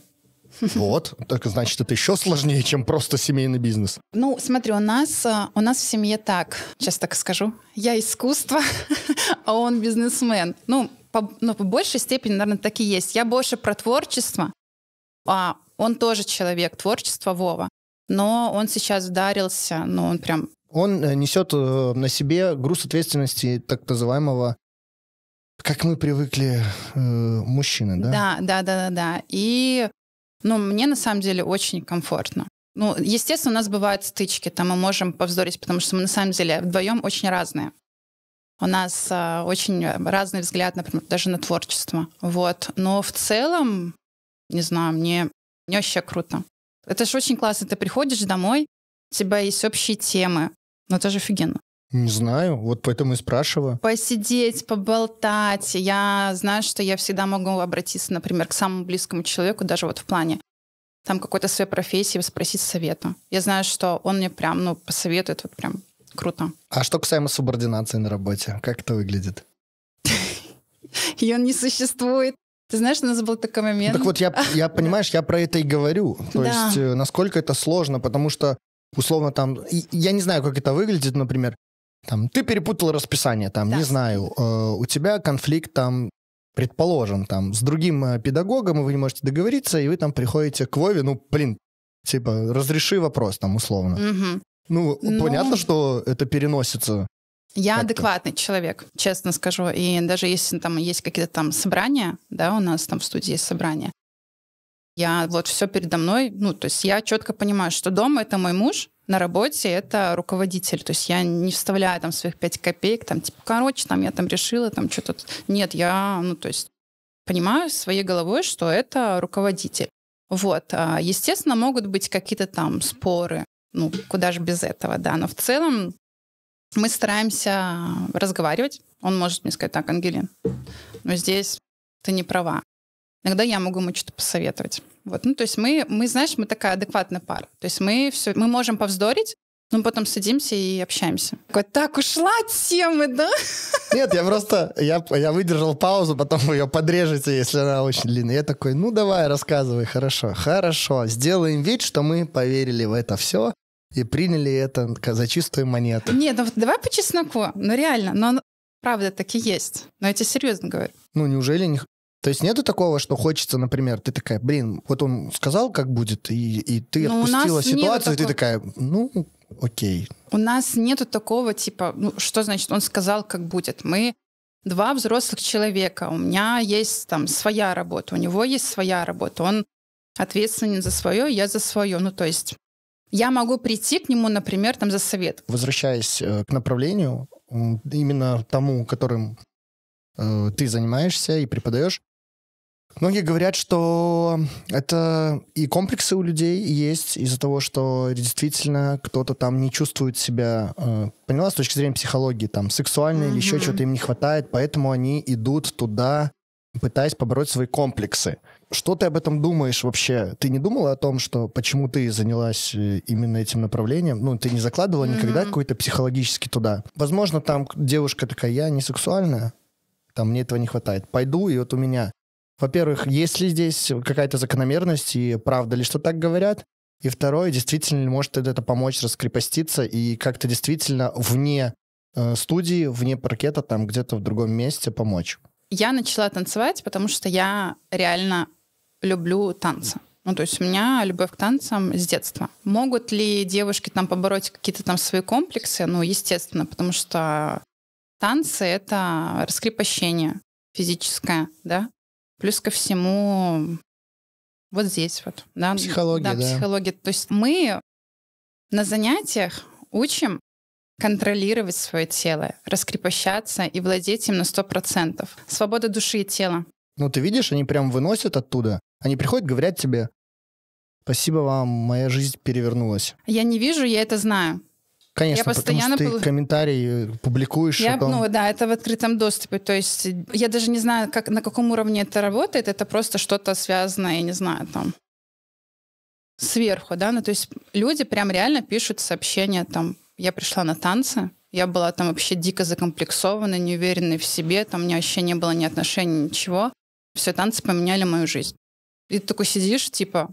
Вот, так значит, это еще сложнее, чем просто семейный бизнес. Ну, смотри, у нас, э, у нас в семье так, сейчас так скажу, я искусство, <laughs> а он бизнесмен. Ну, по, ну, по большей степени, наверное, так и есть. Я больше про творчество, а он тоже человек творчества Вова, но он сейчас ударился, ну, он прям... Он э, несет э, на себе груз ответственности так называемого как мы привыкли э, мужчины, да? Да, да, да, да, да. И но мне на самом деле очень комфортно. Ну, естественно, у нас бывают стычки, там мы можем повздорить, потому что мы на самом деле вдвоем очень разные. У нас э, очень разный взгляд, например, даже на творчество. Вот. Но в целом, не знаю, мне, мне вообще круто. Это же очень классно. Ты приходишь домой, у тебя есть общие темы. Но это же офигенно. Не знаю, вот поэтому и спрашиваю. Посидеть, поболтать. Я знаю, что я всегда могу обратиться, например, к самому близкому человеку, даже вот в плане там какой-то своей профессии, спросить совета. Я знаю, что он мне прям, ну, посоветует, вот прям круто. А что касаемо субординации на работе? Как это выглядит? Ее <laughs> не существует. Ты знаешь, у нас был такой момент. Так вот, я, <laughs> я понимаешь, я про это и говорю. То есть, э, насколько это сложно, потому что условно там, я не знаю, как это выглядит, например, там, ты перепутал расписание, там, да. не знаю, э, у тебя конфликт там, предположим, там, с другим э, педагогом, и вы не можете договориться, и вы там приходите к Вове, ну, блин, типа, разреши вопрос там условно. Угу. Ну, Но... Ну. понятно, что это переносится. Я как-то. адекватный человек, честно скажу. И даже если там есть какие-то там собрания, да, у нас там в студии есть собрания, я вот все передо мной, ну, то есть я четко понимаю, что дома это мой муж, на работе это руководитель. То есть я не вставляю там своих пять копеек, там, типа, короче, там я там решила, там что-то. Нет, я, ну, то есть понимаю своей головой, что это руководитель. Вот, а, естественно, могут быть какие-то там споры, ну, куда же без этого, да, но в целом мы стараемся разговаривать. Он может мне сказать, так, Ангелин, ну здесь ты не права. Иногда я могу ему что-то посоветовать. Вот. Ну, то есть мы, мы, знаешь, мы такая адекватная пара. То есть мы все, мы можем повздорить, но потом садимся и общаемся. Такой, так, ушла от темы, да? <laughs> Нет, я просто, я, я выдержал паузу, потом вы ее подрежете, если она очень длинная. Я такой, ну, давай, рассказывай, хорошо. Хорошо, сделаем вид, что мы поверили в это все и приняли это за чистую монету. Нет, ну, давай по чесноку, ну, реально, но правда так и есть. Но я тебе серьезно говорю. Ну, неужели не... То есть нету такого, что хочется, например, ты такая, блин, вот он сказал, как будет, и, и ты Но ну, отпустила ситуацию, и такого... ты такая, ну, окей. У нас нету такого типа, ну, что значит, он сказал, как будет. Мы два взрослых человека. У меня есть там своя работа, у него есть своя работа. Он ответственен за свое, я за свое. Ну, то есть я могу прийти к нему, например, там за совет. Возвращаясь э, к направлению, именно тому, которым э, ты занимаешься и преподаешь, Многие говорят, что это и комплексы у людей есть из-за того, что действительно кто-то там не чувствует себя, э, поняла, с точки зрения психологии, там, сексуально mm-hmm. или еще чего-то им не хватает, поэтому они идут туда, пытаясь побороть свои комплексы. Что ты об этом думаешь вообще? Ты не думала о том, что почему ты занялась э, именно этим направлением? Ну, ты не закладывала mm-hmm. никогда какой-то психологически туда? Возможно, там девушка такая, я не сексуальная, там мне этого не хватает. Пойду, и вот у меня во-первых, есть ли здесь какая-то закономерность и правда ли, что так говорят? И второе, действительно ли может это помочь раскрепоститься и как-то действительно вне э, студии, вне паркета, там где-то в другом месте помочь? Я начала танцевать, потому что я реально люблю танцы. Ну, то есть у меня любовь к танцам с детства. Могут ли девушки там побороть какие-то там свои комплексы? Ну, естественно, потому что танцы — это раскрепощение физическое, да, Плюс ко всему вот здесь вот. Да? Психология, да, да. Психология. То есть мы на занятиях учим контролировать свое тело, раскрепощаться и владеть им на 100%. Свобода души и тела. Ну, ты видишь, они прям выносят оттуда. Они приходят, говорят тебе, спасибо вам, моя жизнь перевернулась. Я не вижу, я это знаю. Конечно, я постоянно потому что ты комментарии э, публикуешь. Я, а потом... Ну да, это в открытом доступе. То есть я даже не знаю, как, на каком уровне это работает. Это просто что-то связанное, я не знаю, там сверху, да, ну то есть люди прям реально пишут сообщения там, я пришла на танцы, я была там вообще дико закомплексована, неуверенной в себе, там у меня вообще не было ни отношений, ничего. Все, танцы поменяли мою жизнь. И ты такой сидишь, типа,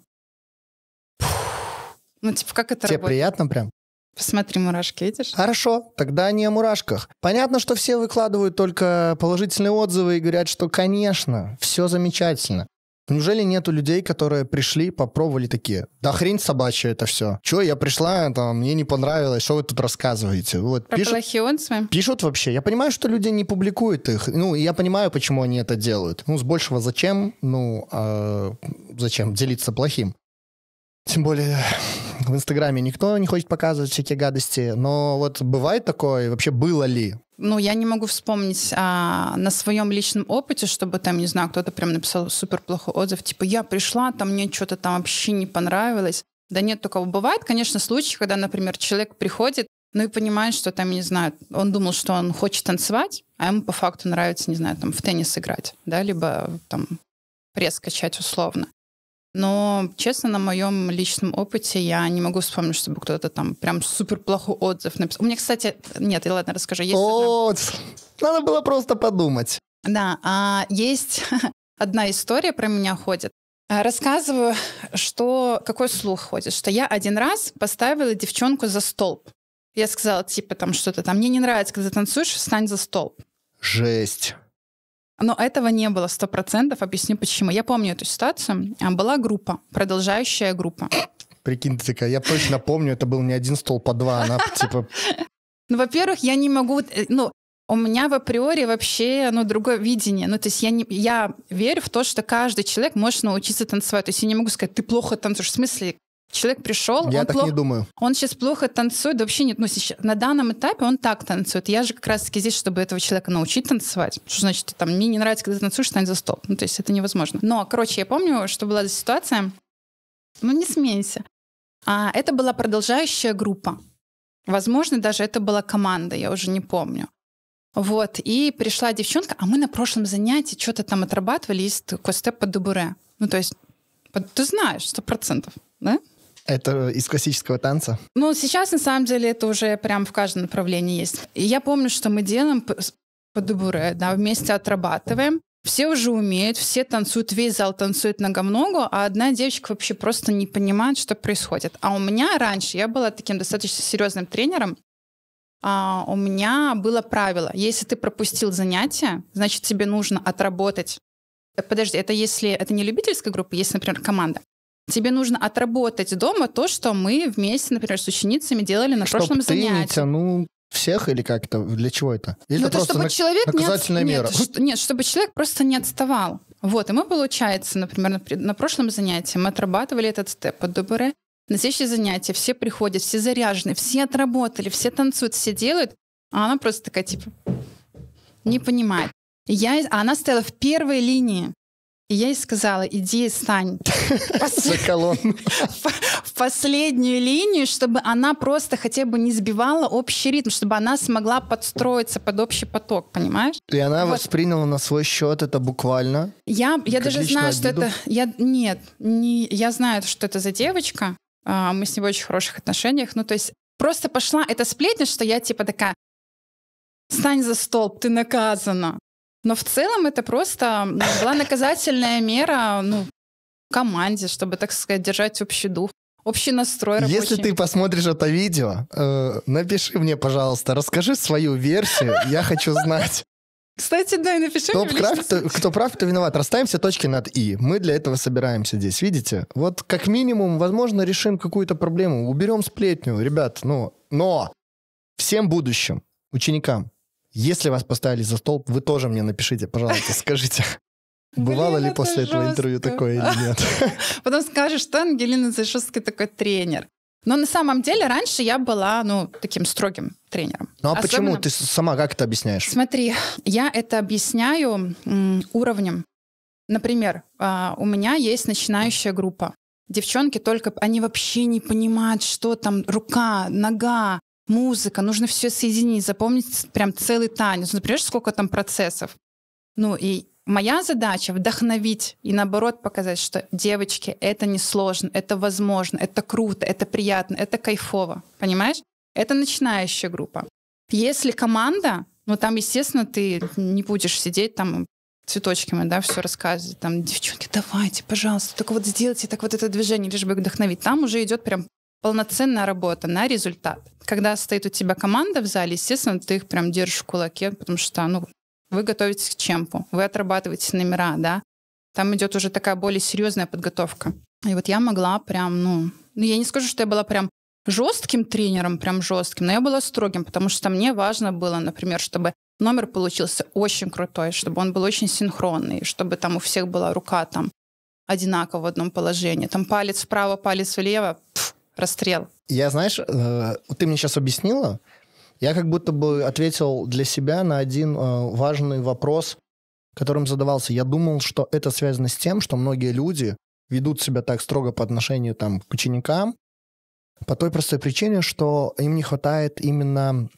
ну, типа, как это Тебе работает? приятно прям? Посмотри, мурашки, видишь? Хорошо, тогда не о мурашках. Понятно, что все выкладывают только положительные отзывы и говорят, что, конечно, все замечательно. Неужели нету людей, которые пришли, попробовали такие, да хрень собачья это все. Че, я пришла, там, мне не понравилось, что вы тут рассказываете? Вот, Про пишут, плохионцы? Пишут вообще. Я понимаю, что люди не публикуют их. Ну, я понимаю, почему они это делают. Ну, с большего зачем, ну, э, зачем делиться плохим. Тем более в Инстаграме никто не хочет показывать всякие гадости. Но вот бывает такое? Вообще было ли? Ну, я не могу вспомнить а, на своем личном опыте, чтобы там, не знаю, кто-то прям написал супер плохой отзыв, типа я пришла, там мне что-то там вообще не понравилось. Да нет такого. Бывает, конечно, случаи, когда, например, человек приходит, ну и понимает, что там, не знаю, он думал, что он хочет танцевать, а ему по факту нравится, не знаю, там в теннис играть, да, либо там пресс качать условно. Но, честно, на моем личном опыте я не могу вспомнить, чтобы кто-то там прям супер плохой отзыв написал. У меня, кстати, нет, и ладно, расскажи Есть О, одна... надо было просто подумать. Да, а, есть <laughs> одна история про меня ходит. А, рассказываю, что какой слух ходит, что я один раз поставила девчонку за столб. Я сказала, типа, там что-то там, мне не нравится, когда ты танцуешь, встань за столб. Жесть. Но этого не было 100%. Объясню почему. Я помню эту ситуацию. А, была группа, продолжающая группа. Прикинь, ты такая, я точно помню, это был не один стол по два, она типа... <laughs> Ну, во-первых, я не могу... Э, ну, у меня в априори вообще ну, другое видение. Ну, то есть я, не, я верю в то, что каждый человек может научиться танцевать. То есть я не могу сказать, ты плохо танцуешь. В смысле, Человек пришел, я он так плохо, не думаю. Он сейчас плохо танцует, да вообще нет. Ну сейчас на данном этапе он так танцует. Я же как раз таки здесь, чтобы этого человека научить танцевать. Что значит, там мне не нравится, когда ты танцуешь, стань за стол. Ну то есть это невозможно. Но, короче, я помню, что была ситуация. Ну не смейся. А, это была продолжающая группа. Возможно, даже это была команда, я уже не помню. Вот, и пришла девчонка, а мы на прошлом занятии что-то там отрабатывали из костеп по дубуре. Ну, то есть, ты знаешь, сто процентов, да? Это из классического танца? Ну, сейчас, на самом деле, это уже прям в каждом направлении есть. И я помню, что мы делаем по дебуре, да, вместе отрабатываем. Все уже умеют, все танцуют, весь зал танцует нога в ногу, а одна девочка вообще просто не понимает, что происходит. А у меня раньше, я была таким достаточно серьезным тренером, а у меня было правило, если ты пропустил занятие, значит тебе нужно отработать. Э, подожди, это если это не любительская группа, есть, например, команда. Тебе нужно отработать дома то, что мы вместе, например, с ученицами делали на Чтоб прошлом ты занятии. Не тянул всех или как то Для чего это? Или Но ну, это, это просто чтобы на... человек наказательная не... мера? Нет, что, нет, чтобы человек просто не отставал. Вот, и мы, получается, например, на, на прошлом занятии мы отрабатывали этот степ от ДБР. На следующее занятие все приходят, все заряжены, все отработали, все танцуют, все делают. А она просто такая, типа, не понимает. Я, а она стояла в первой линии. И я ей сказала, иди, и стань <laughs> в последнюю линию, чтобы она просто хотя бы не сбивала общий ритм, чтобы она смогла подстроиться под общий поток, понимаешь? И она восприняла на свой счет это буквально. Я, я даже знаю, что это... Я, нет, не, я знаю, что это за девочка. А, мы с ней в очень хороших отношениях. Ну, то есть просто пошла эта сплетня, что я типа такая, Стань за столб, ты наказана. Но в целом это просто ну, была наказательная мера ну, команде, чтобы, так сказать, держать общий дух общий настрой рабочий. Если ты посмотришь это видео, э, напиши мне, пожалуйста, расскажи свою версию, я хочу знать. Кстати, да, и напиши кто мне прав, кто, кто прав, кто виноват. Расставимся точки над «и». Мы для этого собираемся здесь, видите? Вот как минимум, возможно, решим какую-то проблему, уберем сплетню, ребят, ну, но всем будущим, ученикам, если вас поставили за столб, вы тоже мне напишите, пожалуйста, <laughs> скажите. Бывало ли после этого интервью такое или нет? <laughs> Потом скажешь, что Ангелина Зашевская такой тренер. Но на самом деле раньше я была, ну, таким строгим тренером. Ну а Особенно... почему? Ты сама как это объясняешь? Смотри, я это объясняю м, уровнем. Например, э, у меня есть начинающая группа. Девчонки только, они вообще не понимают, что там рука, нога, музыка, нужно все соединить, запомнить прям целый танец. Ну, понимаешь, сколько там процессов? Ну и моя задача вдохновить и наоборот показать, что девочки, это не сложно, это возможно, это круто, это приятно, это кайфово, понимаешь? Это начинающая группа. Если команда, ну там, естественно, ты не будешь сидеть там цветочками, да, все рассказывать, там, девчонки, давайте, пожалуйста, только вот сделайте так вот это движение, лишь бы вдохновить. Там уже идет прям полноценная работа на результат. Когда стоит у тебя команда в зале, естественно, ты их прям держишь в кулаке, потому что, ну, вы готовитесь к чемпу, вы отрабатываете номера, да. Там идет уже такая более серьезная подготовка. И вот я могла прям, ну, ну, я не скажу, что я была прям жестким тренером, прям жестким, но я была строгим, потому что мне важно было, например, чтобы номер получился очень крутой, чтобы он был очень синхронный, чтобы там у всех была рука там одинаково в одном положении. Там палец вправо, палец влево. Пф, расстрел. Я, знаешь, э, ты мне сейчас объяснила, я как будто бы ответил для себя на один э, важный вопрос, которым задавался. Я думал, что это связано с тем, что многие люди ведут себя так строго по отношению там, к ученикам, по той простой причине, что им не хватает именно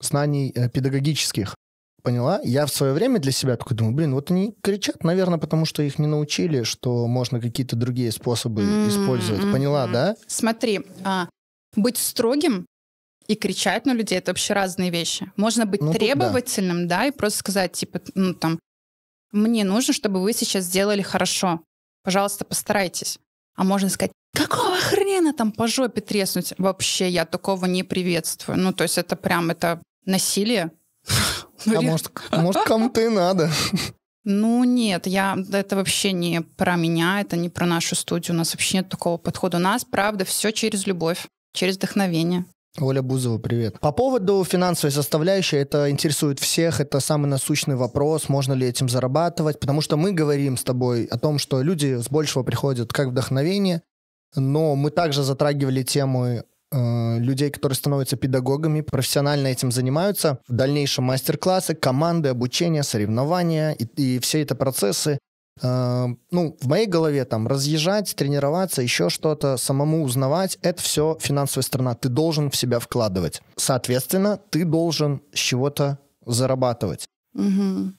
знаний э, педагогических поняла. Я в свое время для себя такой думаю, блин, вот они кричат, наверное, потому что их не научили, что можно какие-то другие способы mm-hmm. использовать. Поняла, mm-hmm. да? Смотри, а, быть строгим и кричать на людей это вообще разные вещи. Можно быть ну, требовательным, да. да, и просто сказать, типа, ну там, мне нужно, чтобы вы сейчас сделали хорошо. Пожалуйста, постарайтесь. А можно сказать, какого хрена там по жопе треснуть? Вообще я такого не приветствую. Ну, то есть это прям, это насилие. <laughs> а может, может, кому-то и надо. Ну нет, я, это вообще не про меня, это не про нашу студию. У нас вообще нет такого подхода. У нас, правда, все через любовь, через вдохновение. Оля Бузова, привет. По поводу финансовой составляющей, это интересует всех, это самый насущный вопрос, можно ли этим зарабатывать, потому что мы говорим с тобой о том, что люди с большего приходят как вдохновение, но мы также затрагивали темы Э, людей, которые становятся педагогами, профессионально этим занимаются. В дальнейшем мастер-классы, команды, обучение, соревнования и, и все это процессы. Э, ну, в моей голове там разъезжать, тренироваться, еще что-то, самому узнавать, это все финансовая сторона. Ты должен в себя вкладывать. Соответственно, ты должен с чего-то зарабатывать. Угу.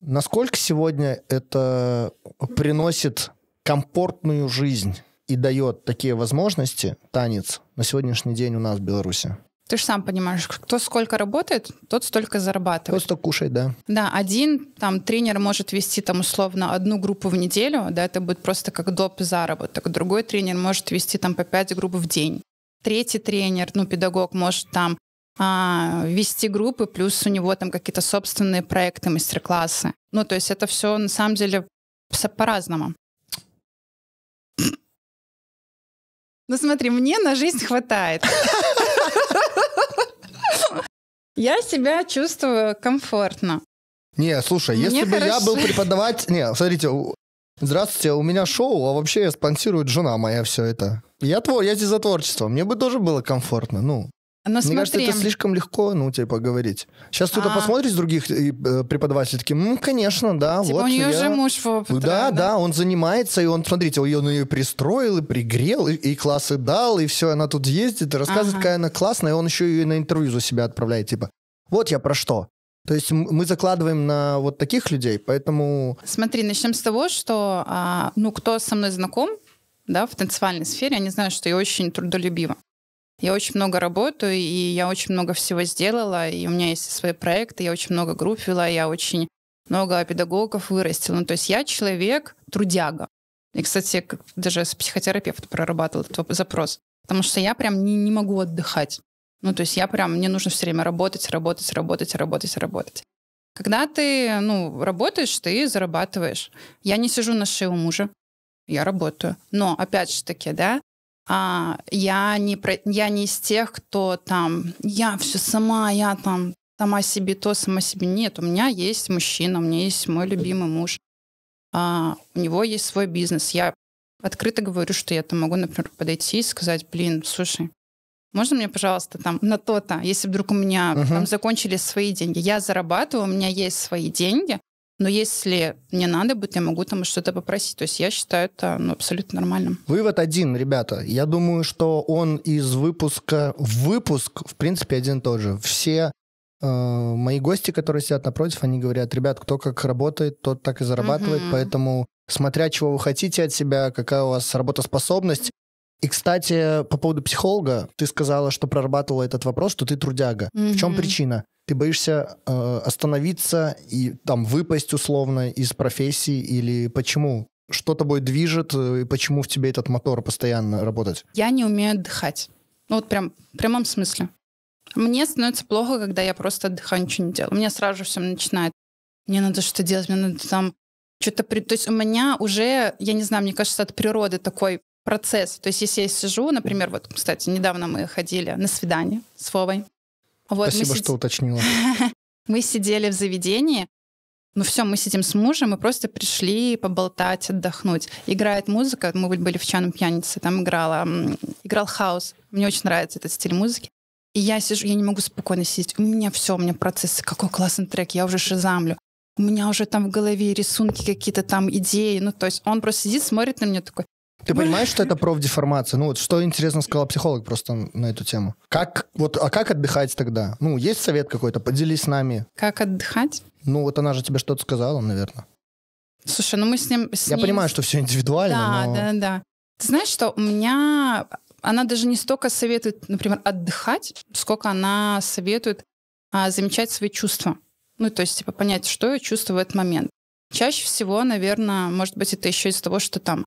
Насколько сегодня это приносит комфортную жизнь? и дает такие возможности, танец, на сегодняшний день у нас в Беларуси. Ты же сам понимаешь, кто сколько работает, тот столько зарабатывает. Просто столько кушает, да. Да, один там тренер может вести там условно одну группу в неделю, да, это будет просто как доп. заработок. Другой тренер может вести там по пять групп в день. Третий тренер, ну, педагог может там а, вести группы, плюс у него там какие-то собственные проекты, мастер-классы. Ну, то есть это все на самом деле по-разному. Ну смотри, мне на жизнь хватает. Я себя чувствую комфортно. Не, слушай, Мне если хорошо. бы я был преподавать, Не, смотрите, здравствуйте, у меня шоу, а вообще спонсирует жена моя все это. Я, твор... я здесь за творчество, мне бы тоже было комфортно, ну. Но ну, Мне смотри. кажется, это слишком легко, ну, типа, говорить. Сейчас кто-то а... посмотрит с других э, э, преподавателей, такие, ну, конечно, да, типа вот. у нее я... же муж в опыте. Да, да, да, он занимается, и он, смотрите, он ее, пристроил, и пригрел, и, и классы дал, и все, она тут ездит, и рассказывает, ага. какая она классная, и он еще ее на интервью за себя отправляет, типа, вот я про что. То есть мы закладываем на вот таких людей, поэтому... Смотри, начнем с того, что, а, ну, кто со мной знаком, да, в танцевальной сфере, они знают, что я очень трудолюбива. Я очень много работаю, и я очень много всего сделала, и у меня есть свои проекты, я очень много групп вела, я очень много педагогов вырастила. Ну, то есть я человек трудяга. И, кстати, даже с психотерапевтом прорабатывал этот запрос. Потому что я прям не, не могу отдыхать. Ну, то есть я прям, мне нужно все время работать, работать, работать, работать, работать. Когда ты, ну, работаешь, ты зарабатываешь. Я не сижу на шее у мужа, я работаю. Но, опять же таки, да, а, я, не про, я не из тех, кто там, я все сама, я там сама себе то, сама себе нет. У меня есть мужчина, у меня есть мой любимый муж, а, у него есть свой бизнес. Я открыто говорю, что я там могу, например, подойти и сказать, блин, слушай, можно мне, пожалуйста, там на то-то, если вдруг у меня uh-huh. там закончились свои деньги. Я зарабатываю, у меня есть свои деньги, но если мне надо будет, я могу там что-то попросить. То есть я считаю это ну, абсолютно нормальным. Вывод один, ребята. Я думаю, что он из выпуска в выпуск, в принципе, один и тот же. Все э, мои гости, которые сидят напротив, они говорят, ребят, кто как работает, тот так и зарабатывает. Угу. Поэтому смотря чего вы хотите от себя, какая у вас работоспособность, и, кстати, по поводу психолога, ты сказала, что прорабатывала этот вопрос, что ты трудяга. mm В чем причина? ты боишься э, остановиться и там выпасть условно из профессии или почему? Что тобой движет э, и почему в тебе этот мотор постоянно работать? Я не умею отдыхать. Ну вот прям в прямом смысле. Мне становится плохо, когда я просто отдыхаю, ничего не делаю. У меня сразу все начинает. Мне надо что-то делать, мне надо там что-то... При... То есть у меня уже, я не знаю, мне кажется, от природы такой процесс. То есть если я сижу, например, вот, кстати, недавно мы ходили на свидание с Вовой. Вот Спасибо, сид... что уточнила. <laughs> мы сидели в заведении, ну все, мы сидим с мужем, мы просто пришли поболтать, отдохнуть. Играет музыка, мы были в Чаном пьянице, там играла, играл хаос. Мне очень нравится этот стиль музыки. И я сижу, я не могу спокойно сидеть. У меня все, у меня процессы, какой классный трек, я уже шизамлю. У меня уже там в голове рисунки какие-то там, идеи. Ну, то есть он просто сидит, смотрит на меня такой, ты понимаешь, что это профдеформация? Ну вот, что интересно сказал психолог просто на эту тему. Как, вот, а как отдыхать тогда? Ну, есть совет какой-то? Поделись с нами. Как отдыхать? Ну, вот она же тебе что-то сказала, наверное. Слушай, ну мы с ним... С Я ним... понимаю, что все индивидуально, Да, но... да, да. Ты знаешь, что у меня... Она даже не столько советует, например, отдыхать, сколько она советует а, замечать свои чувства. Ну, то есть, типа, понять, что я чувствую в этот момент. Чаще всего, наверное, может быть, это еще из того, что там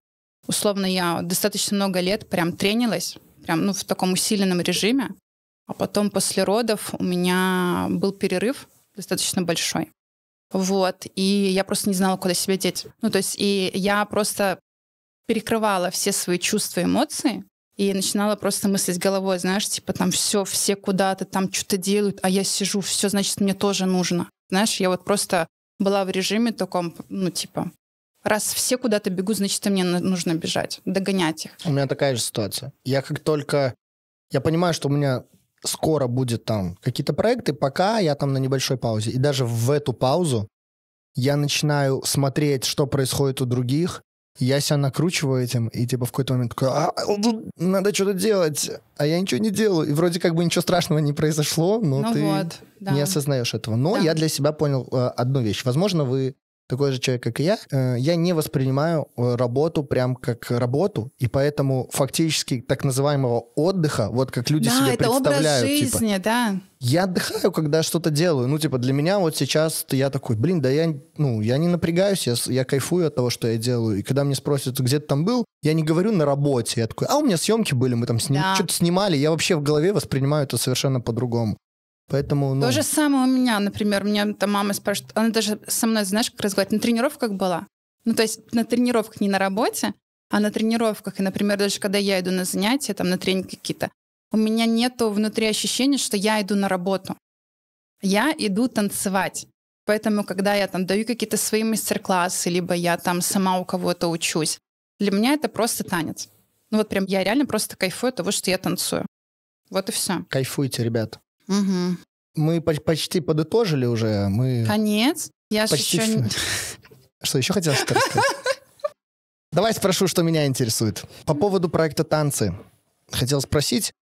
Условно, я достаточно много лет прям тренилась, прям ну, в таком усиленном режиме. А потом после родов у меня был перерыв достаточно большой. Вот, и я просто не знала, куда себя деть. Ну, то есть, и я просто перекрывала все свои чувства и эмоции, и начинала просто мыслить головой, знаешь, типа там все, все куда-то там что-то делают, а я сижу, все, значит, мне тоже нужно. Знаешь, я вот просто была в режиме таком, ну, типа, Раз все куда-то бегут, значит, и мне нужно бежать, догонять их. У меня такая же ситуация. Я как только... Я понимаю, что у меня скоро будет там какие-то проекты, пока я там на небольшой паузе. И даже в эту паузу я начинаю смотреть, что происходит у других, я себя накручиваю этим, и типа в какой-то момент такой, а, а ну, надо что-то делать, а я ничего не делаю. И вроде как бы ничего страшного не произошло, но ну ты вот, да. не осознаешь этого. Но да. я для себя понял э, одну вещь. Возможно, вы такой же человек, как и я, э, я не воспринимаю э, работу прям как работу, и поэтому фактически так называемого отдыха, вот как люди да, себе это представляют. Образ типа, жизни, типа, да. Я отдыхаю, когда что-то делаю. Ну, типа, для меня вот сейчас я такой, блин, да я, ну, я не напрягаюсь, я, я кайфую от того, что я делаю. И когда мне спросят, где ты там был, я не говорю на работе. Я такой, а у меня съемки были, мы там сни- да. что-то снимали. Я вообще в голове воспринимаю это совершенно по-другому. Поэтому, ну... То же самое у меня, например, у меня там мама спрашивает, она даже со мной, знаешь, как раз говорит, на тренировках была. Ну, то есть на тренировках, не на работе, а на тренировках. И, например, даже когда я иду на занятия, там, на тренинг какие-то, у меня нету внутри ощущения, что я иду на работу. Я иду танцевать. Поэтому, когда я там даю какие-то свои мастер-классы, либо я там сама у кого-то учусь, для меня это просто танец. Ну вот прям я реально просто кайфую от того, что я танцую. Вот и все. Кайфуйте, ребят. Угу. Мы по- почти подытожили уже. Мы Конец? Я почти... еще... <laughs> Что, еще хотел что-то рассказать? <laughs> Давай спрошу, что меня интересует. По поводу проекта «Танцы». Хотел спросить,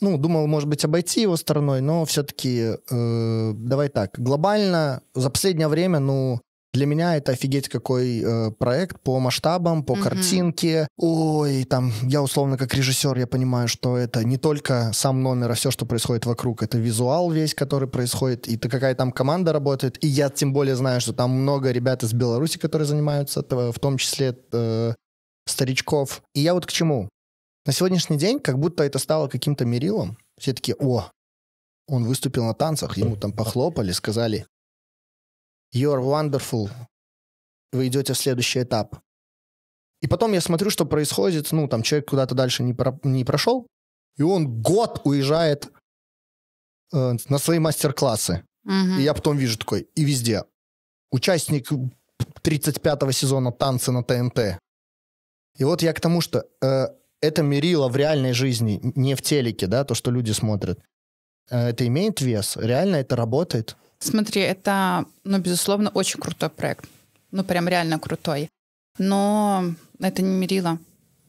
ну, думал, может быть, обойти его стороной, но все-таки э, давай так. Глобально за последнее время, ну, для меня это офигеть какой э, проект по масштабам, по mm-hmm. картинке. Ой, там, я условно как режиссер, я понимаю, что это не только сам номер, а все, что происходит вокруг. Это визуал весь, который происходит, и ты, какая там команда работает. И я тем более знаю, что там много ребят из Беларуси, которые занимаются, в том числе э, старичков. И я вот к чему? На сегодняшний день как будто это стало каким-то мерилом. Все таки о, он выступил на танцах, ему там похлопали, сказали, You're wonderful. Вы идете в следующий этап. И потом я смотрю, что происходит. Ну, там человек куда-то дальше не, про, не прошел, и он год уезжает э, на свои мастер-классы. Угу. И я потом вижу такой, и везде. Участник 35-го сезона «Танцы на ТНТ». И вот я к тому, что э, это мерило в реальной жизни, не в телеке, да, то, что люди смотрят. Э, это имеет вес, реально это работает. Смотри, это, ну, безусловно, очень крутой проект. Ну, прям реально крутой. Но это не мерило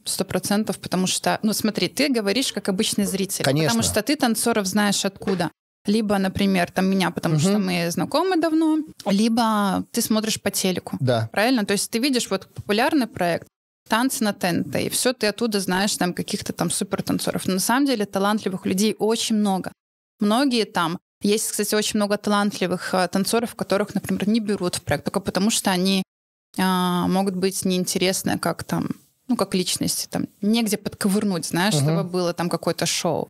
сто процентов, потому что, ну, смотри, ты говоришь как обычный зритель, Конечно. потому что ты танцоров знаешь откуда. Либо, например, там меня, потому угу. что мы знакомы давно, либо ты смотришь по телеку. Да. Правильно? То есть ты видишь вот популярный проект, танцы на ТНТ, и все, ты оттуда знаешь там каких-то там супер танцоров. Но на самом деле талантливых людей очень много. Многие там есть, кстати, очень много талантливых а, танцоров, которых, например, не берут в проект только потому, что они а, могут быть неинтересны как там, ну, как личности, там, негде подковырнуть, знаешь, угу. чтобы было там какое-то шоу.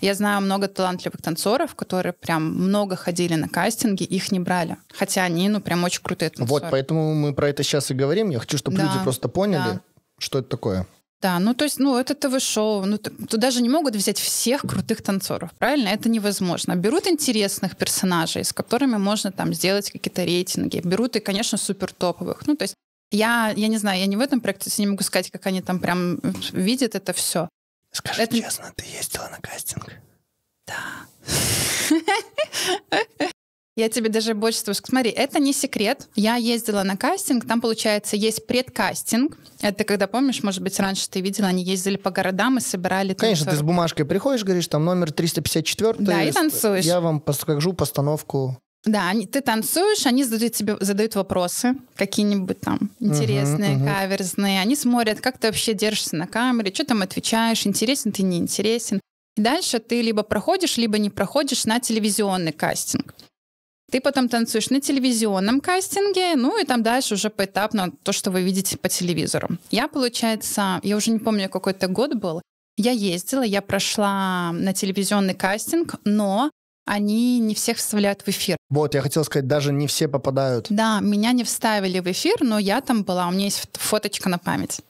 Я знаю много талантливых танцоров, которые прям много ходили на кастинги, их не брали. Хотя они, ну, прям очень крутые танцоры. Вот, поэтому мы про это сейчас и говорим. Я хочу, чтобы да, люди просто поняли, да. что это такое. Да, ну то есть, ну это ТВ-шоу, ну туда же не могут взять всех крутых танцоров, правильно? Это невозможно. Берут интересных персонажей, с которыми можно там сделать какие-то рейтинги. Берут и, конечно, супер топовых. Ну то есть я, я не знаю, я не в этом проекте, не могу сказать, как они там прям видят это все. Скажи это... честно, ты ездила на кастинг? Да. <laughs> Я тебе даже больше скажу. Смотри, это не секрет. Я ездила на кастинг, там, получается, есть предкастинг. Это когда, помнишь, может быть, раньше ты видела, они ездили по городам и собирали... Конечно, 40... ты с бумажкой приходишь, говоришь, там номер 354. Да, и танцуешь. Я вам покажу постановку да, они, ты танцуешь, они задают тебе задают вопросы какие-нибудь там интересные, uh-huh, uh-huh. каверзные. Они смотрят, как ты вообще держишься на камере, что там отвечаешь, интересен ты, не интересен. И дальше ты либо проходишь, либо не проходишь на телевизионный кастинг. Ты потом танцуешь на телевизионном кастинге, ну и там дальше уже поэтапно то, что вы видите по телевизору. Я, получается, я уже не помню, какой это год был, я ездила, я прошла на телевизионный кастинг, но они не всех вставляют в эфир. Вот, я хотел сказать, даже не все попадают. Да, меня не вставили в эфир, но я там была, у меня есть фоточка на память,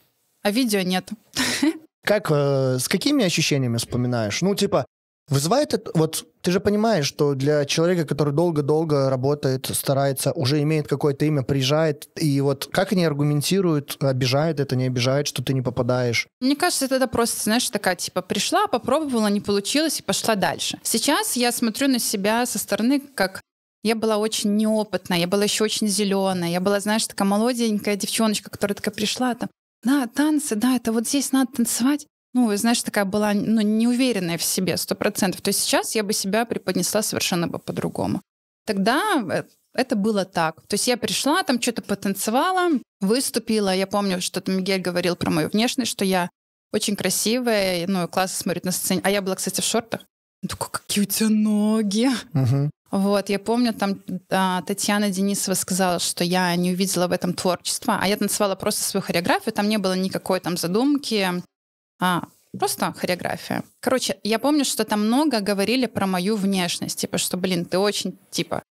а видео нет. <laughs> Как, э, с какими ощущениями вспоминаешь? Ну, типа, Вызывает это, вот ты же понимаешь, что для человека, который долго-долго работает, старается, уже имеет какое-то имя, приезжает, и вот как они аргументируют, обижают, это, не обижают, что ты не попадаешь? Мне кажется, это, это просто, знаешь, такая, типа, пришла, попробовала, не получилось и пошла дальше. Сейчас я смотрю на себя со стороны, как я была очень неопытная, я была еще очень зеленая, я была, знаешь, такая молоденькая девчоночка, которая такая пришла там, да, танцы, да, это вот здесь надо танцевать ну, знаешь, такая была ну, неуверенная в себе сто процентов. То есть сейчас я бы себя преподнесла совершенно бы по-другому. Тогда э, это было так. То есть я пришла, там что-то потанцевала, выступила. Я помню, что там Мигель говорил про мою внешность, что я очень красивая, ну, классно смотрит на сцене. А я была, кстати, в шортах. Такой, какие у тебя ноги. Угу. Вот, я помню, там а, Татьяна Денисова сказала, что я не увидела в этом творчество, а я танцевала просто свою хореографию, там не было никакой там задумки, а, Просто хореография. Короче, я помню, что там много говорили про мою внешность. Типа, что, блин, ты очень, типа,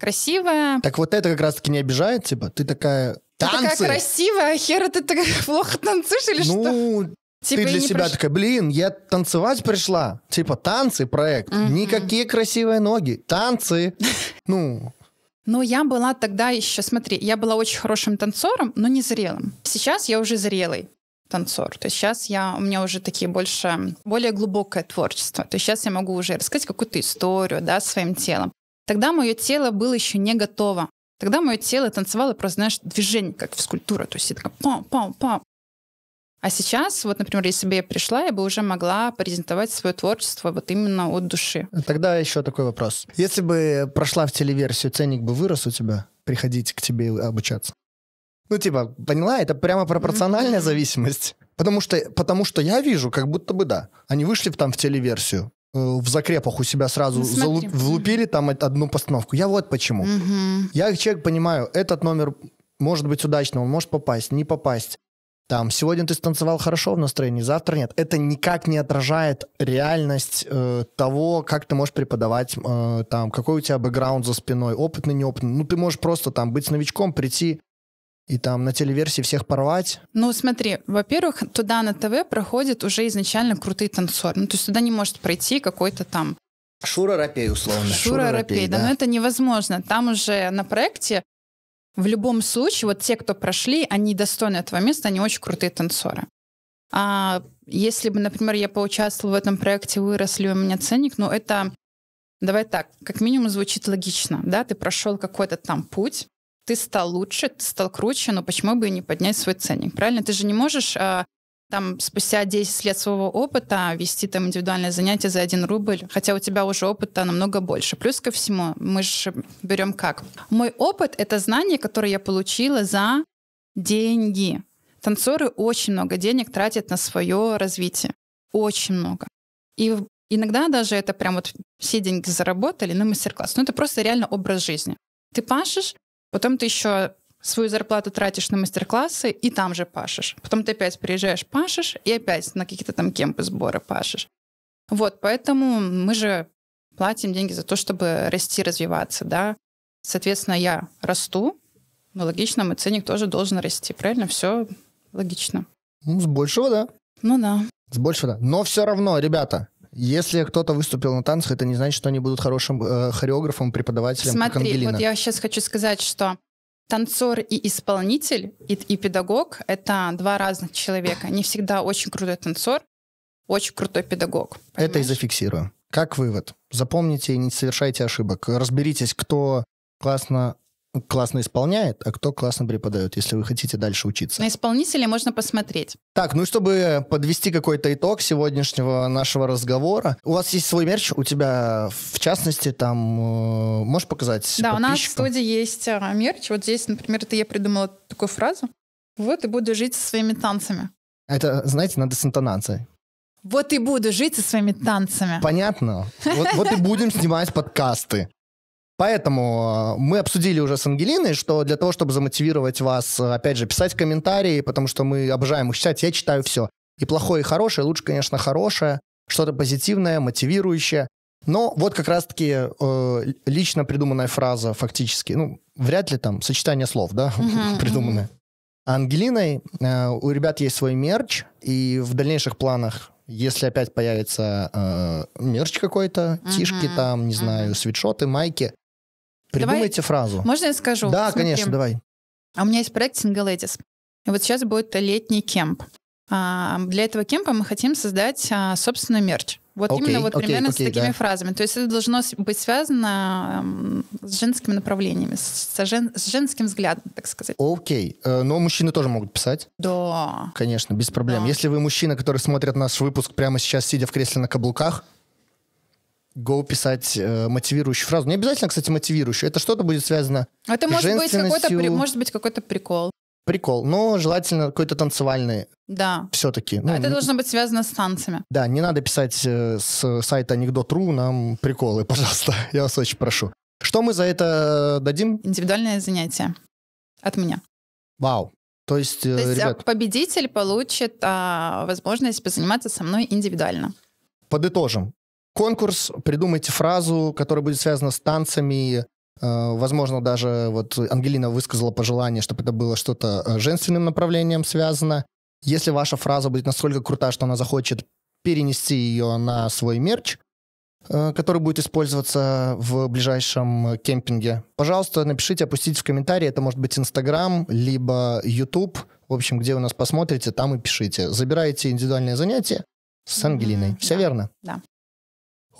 красивая. Так вот это как раз-таки не обижает, типа, ты такая... Танцы! Ты такая красивая, хера ты так <laughs> плохо танцуешь или ну, что? Ну, типа, ты для себя приш... такая, блин, я танцевать пришла. Типа, танцы проект. Mm-hmm. Никакие красивые ноги. Танцы. <laughs> Ну, но ну, я была тогда еще, смотри, я была очень хорошим танцором, но не зрелым. Сейчас я уже зрелый танцор. То есть сейчас я, у меня уже такие больше, более глубокое творчество. То есть сейчас я могу уже рассказать какую-то историю, да, своим телом. Тогда мое тело было еще не готово. Тогда мое тело танцевало просто, знаешь, движение, как в физкультура. То есть это как пам-пам-пам. А сейчас, вот, например, если бы я пришла, я бы уже могла презентовать свое творчество вот именно от души. Тогда еще такой вопрос. Если бы прошла в телеверсию, ценник бы вырос у тебя? Приходить к тебе обучаться? Ну, типа, поняла, это прямо пропорциональная зависимость. Потому что, потому что я вижу, как будто бы да. Они вышли там в телеверсию, э, в закрепах у себя сразу ну, залу- влупили там одну постановку. Я вот почему. Угу. Я человек понимаю, этот номер может быть удачным, он может попасть, не попасть. Там сегодня ты станцевал хорошо в настроении, завтра нет. Это никак не отражает реальность э, того, как ты можешь преподавать, э, там, какой у тебя бэкграунд за спиной, опытный, неопытный. Ну, ты можешь просто там быть новичком, прийти и там на телеверсии всех порвать. Ну, смотри, во-первых, туда на ТВ проходит уже изначально крутые танцоры. Ну, то есть туда не может пройти какой-то там... Шура Рапей, условно. Шура, Шура да. да, но это невозможно. Там уже на проекте в любом случае, вот те, кто прошли, они достойны этого места, они очень крутые танцоры. А если бы, например, я поучаствовала в этом проекте, выросли у меня ценник, ну это, давай так, как минимум звучит логично, да, ты прошел какой-то там путь, ты стал лучше, ты стал круче, но почему бы и не поднять свой ценник, правильно? Ты же не можешь а, там спустя 10 лет своего опыта вести там индивидуальное занятие за 1 рубль, хотя у тебя уже опыта намного больше. Плюс ко всему, мы же берем как? Мой опыт — это знание, которое я получила за деньги. Танцоры очень много денег тратят на свое развитие. Очень много. И иногда даже это прям вот все деньги заработали на мастер-класс. Ну, это просто реально образ жизни. Ты пашешь, Потом ты еще свою зарплату тратишь на мастер-классы и там же пашешь. Потом ты опять приезжаешь, пашешь, и опять на какие-то там кемпы сборы пашешь. Вот, поэтому мы же платим деньги за то, чтобы расти, развиваться, да. Соответственно, я расту, но ну, логично, мой ценник тоже должен расти, правильно? Все логично. Ну, с большего, да. Ну да. С большего, да. Но все равно, ребята, если кто-то выступил на танцах, это не значит, что они будут хорошим э, хореографом, преподавателем. Смотри, вот я сейчас хочу сказать, что танцор и исполнитель, и, и педагог — это два разных человека. Не всегда очень крутой танцор, очень крутой педагог. Понимаешь? Это и зафиксирую. Как вывод, запомните и не совершайте ошибок. Разберитесь, кто классно классно исполняет, а кто классно преподает, если вы хотите дальше учиться. На исполнителя можно посмотреть. Так, ну и чтобы подвести какой-то итог сегодняшнего нашего разговора, у вас есть свой мерч, у тебя в частности там, э, можешь показать Да, у нас в студии есть а, мерч, вот здесь, например, это я придумала такую фразу, вот и буду жить со своими танцами. Это, знаете, надо с интонацией. Вот и буду жить со своими танцами. Понятно. Вот, вот и будем снимать подкасты. Поэтому э, мы обсудили уже с Ангелиной, что для того, чтобы замотивировать вас, э, опять же, писать комментарии, потому что мы обожаем их читать, я читаю все. И плохое, и хорошее, лучше, конечно, хорошее, что-то позитивное, мотивирующее. Но вот как раз-таки э, лично придуманная фраза фактически, ну, вряд ли там сочетание слов, да, <laughs> придуманное. А Ангелиной э, у ребят есть свой мерч, и в дальнейших планах, если опять появится мерч какой-то, тишки там, не знаю, свитшоты, майки, Придумайте давай, фразу. Можно я скажу? Да, Смотри. конечно, давай. А у меня есть проект Single Ladies. И вот сейчас будет летний кемп. А, для этого кемпа мы хотим создать а, собственный мерч. Вот okay, именно вот okay, примерно okay, с такими да. фразами. То есть это должно быть связано э, с женскими направлениями, с, жен, с женским взглядом, так сказать. Окей. Okay. Э, но мужчины тоже могут писать. Да. Конечно, без проблем. Да. Если вы мужчина, который смотрит наш выпуск прямо сейчас, сидя в кресле на каблуках, go писать э, мотивирующую фразу. Не обязательно, кстати, мотивирующую. Это что-то будет связано Это с может быть какой может быть какой-то прикол. Прикол, но желательно какой-то танцевальный. Да. Все-таки. Ну, это должно быть связано с танцами. Да, не надо писать э, с сайта анекдот.ру нам приколы, <laughs> пожалуйста. Я вас очень прошу. Что мы за это дадим? Индивидуальное занятие. От меня. Вау. То есть, э, То есть а, ребят... победитель получит а, возможность позаниматься со мной индивидуально. Подытожим конкурс, придумайте фразу, которая будет связана с танцами, э, Возможно, даже вот Ангелина высказала пожелание, чтобы это было что-то э, женственным направлением связано. Если ваша фраза будет настолько крута, что она захочет перенести ее на свой мерч, э, который будет использоваться в ближайшем кемпинге, пожалуйста, напишите, опустите в комментарии. Это может быть Инстаграм, либо Ютуб, В общем, где вы нас посмотрите, там и пишите. Забирайте индивидуальные занятия с Ангелиной. Mm-hmm. Все да. верно? Да.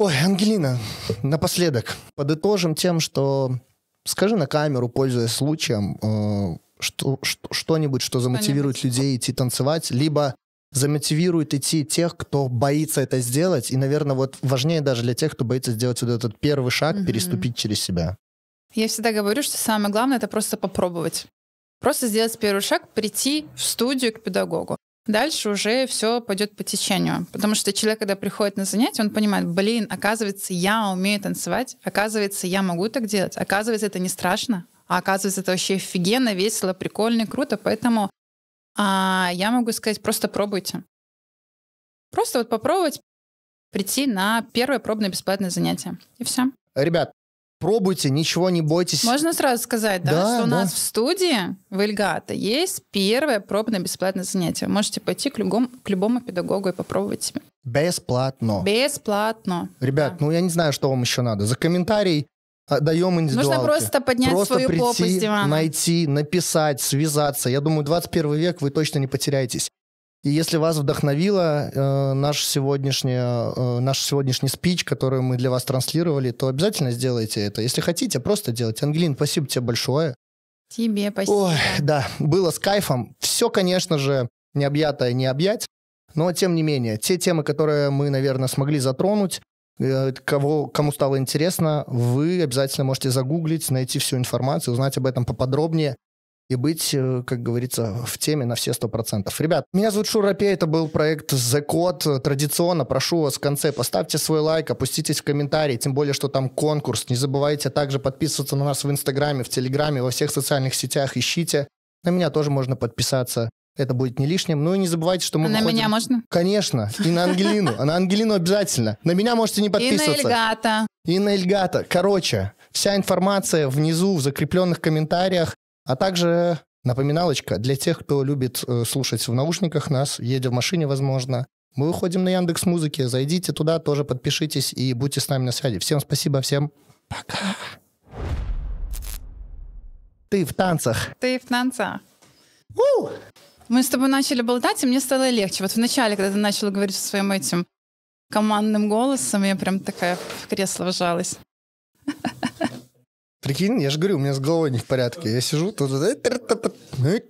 Ой, Ангелина, напоследок подытожим тем, что скажи на камеру, пользуясь случаем, э, что, что, что-нибудь, что замотивирует что людей идти танцевать, либо замотивирует идти тех, кто боится это сделать, и, наверное, вот важнее даже для тех, кто боится сделать вот этот первый шаг, mm-hmm. переступить через себя. Я всегда говорю, что самое главное — это просто попробовать. Просто сделать первый шаг, прийти в студию к педагогу дальше уже все пойдет по течению. Потому что человек, когда приходит на занятие, он понимает, блин, оказывается, я умею танцевать, оказывается, я могу так делать, оказывается, это не страшно, а оказывается, это вообще офигенно, весело, прикольно круто. Поэтому а, я могу сказать, просто пробуйте. Просто вот попробовать прийти на первое пробное бесплатное занятие. И все. Ребят, Пробуйте, ничего не бойтесь. Можно сразу сказать, да, да что да. у нас в студии в Эльгата есть первое пробное бесплатное занятие. можете пойти к любому, к любому педагогу и попробовать себя. Бесплатно. Бесплатно. Ребят, да. ну я не знаю, что вам еще надо. За комментарий а, даем индивидуалки. Нужно просто поднять просто свою прийти, попу с дивана. найти, написать, связаться. Я думаю, 21 век вы точно не потеряетесь. И если вас вдохновила э, наш, сегодняшний, э, наш сегодняшний спич, который мы для вас транслировали, то обязательно сделайте это. Если хотите, просто делайте. Ангелин, спасибо тебе большое. Тебе спасибо. Ой, да, было с кайфом. Все, конечно же, необъятое не объять. Но, тем не менее, те темы, которые мы, наверное, смогли затронуть, э, кого, кому стало интересно, вы обязательно можете загуглить, найти всю информацию, узнать об этом поподробнее и быть, э, как говорится, в теме на все сто процентов, Ребят, меня зовут Шура Пей, это был проект The Code. Традиционно прошу вас в конце поставьте свой лайк, опуститесь в комментарии, тем более, что там конкурс. Не забывайте также подписываться на нас в Инстаграме, в Телеграме, во всех социальных сетях, ищите. На меня тоже можно подписаться. Это будет не лишним. Ну и не забывайте, что мы а выходим... на меня можно? Конечно. И на Ангелину. А на Ангелину обязательно. На меня можете не подписываться. И на Эльгата. И на Эльгата. Короче, вся информация внизу в закрепленных комментариях. А также напоминалочка для тех, кто любит э, слушать в наушниках нас, едя в машине, возможно. Мы выходим на Яндекс Музыке, зайдите туда, тоже подпишитесь и будьте с нами на связи. Всем спасибо, всем пока. Ты в танцах. Ты в танцах. У! Мы с тобой начали болтать, и мне стало легче. Вот вначале, когда ты начала говорить своим этим командным голосом, я прям такая в кресло вжалась. <laughs> Прикинь, я же говорю, у меня с головой не в порядке. Я сижу, тут... Э,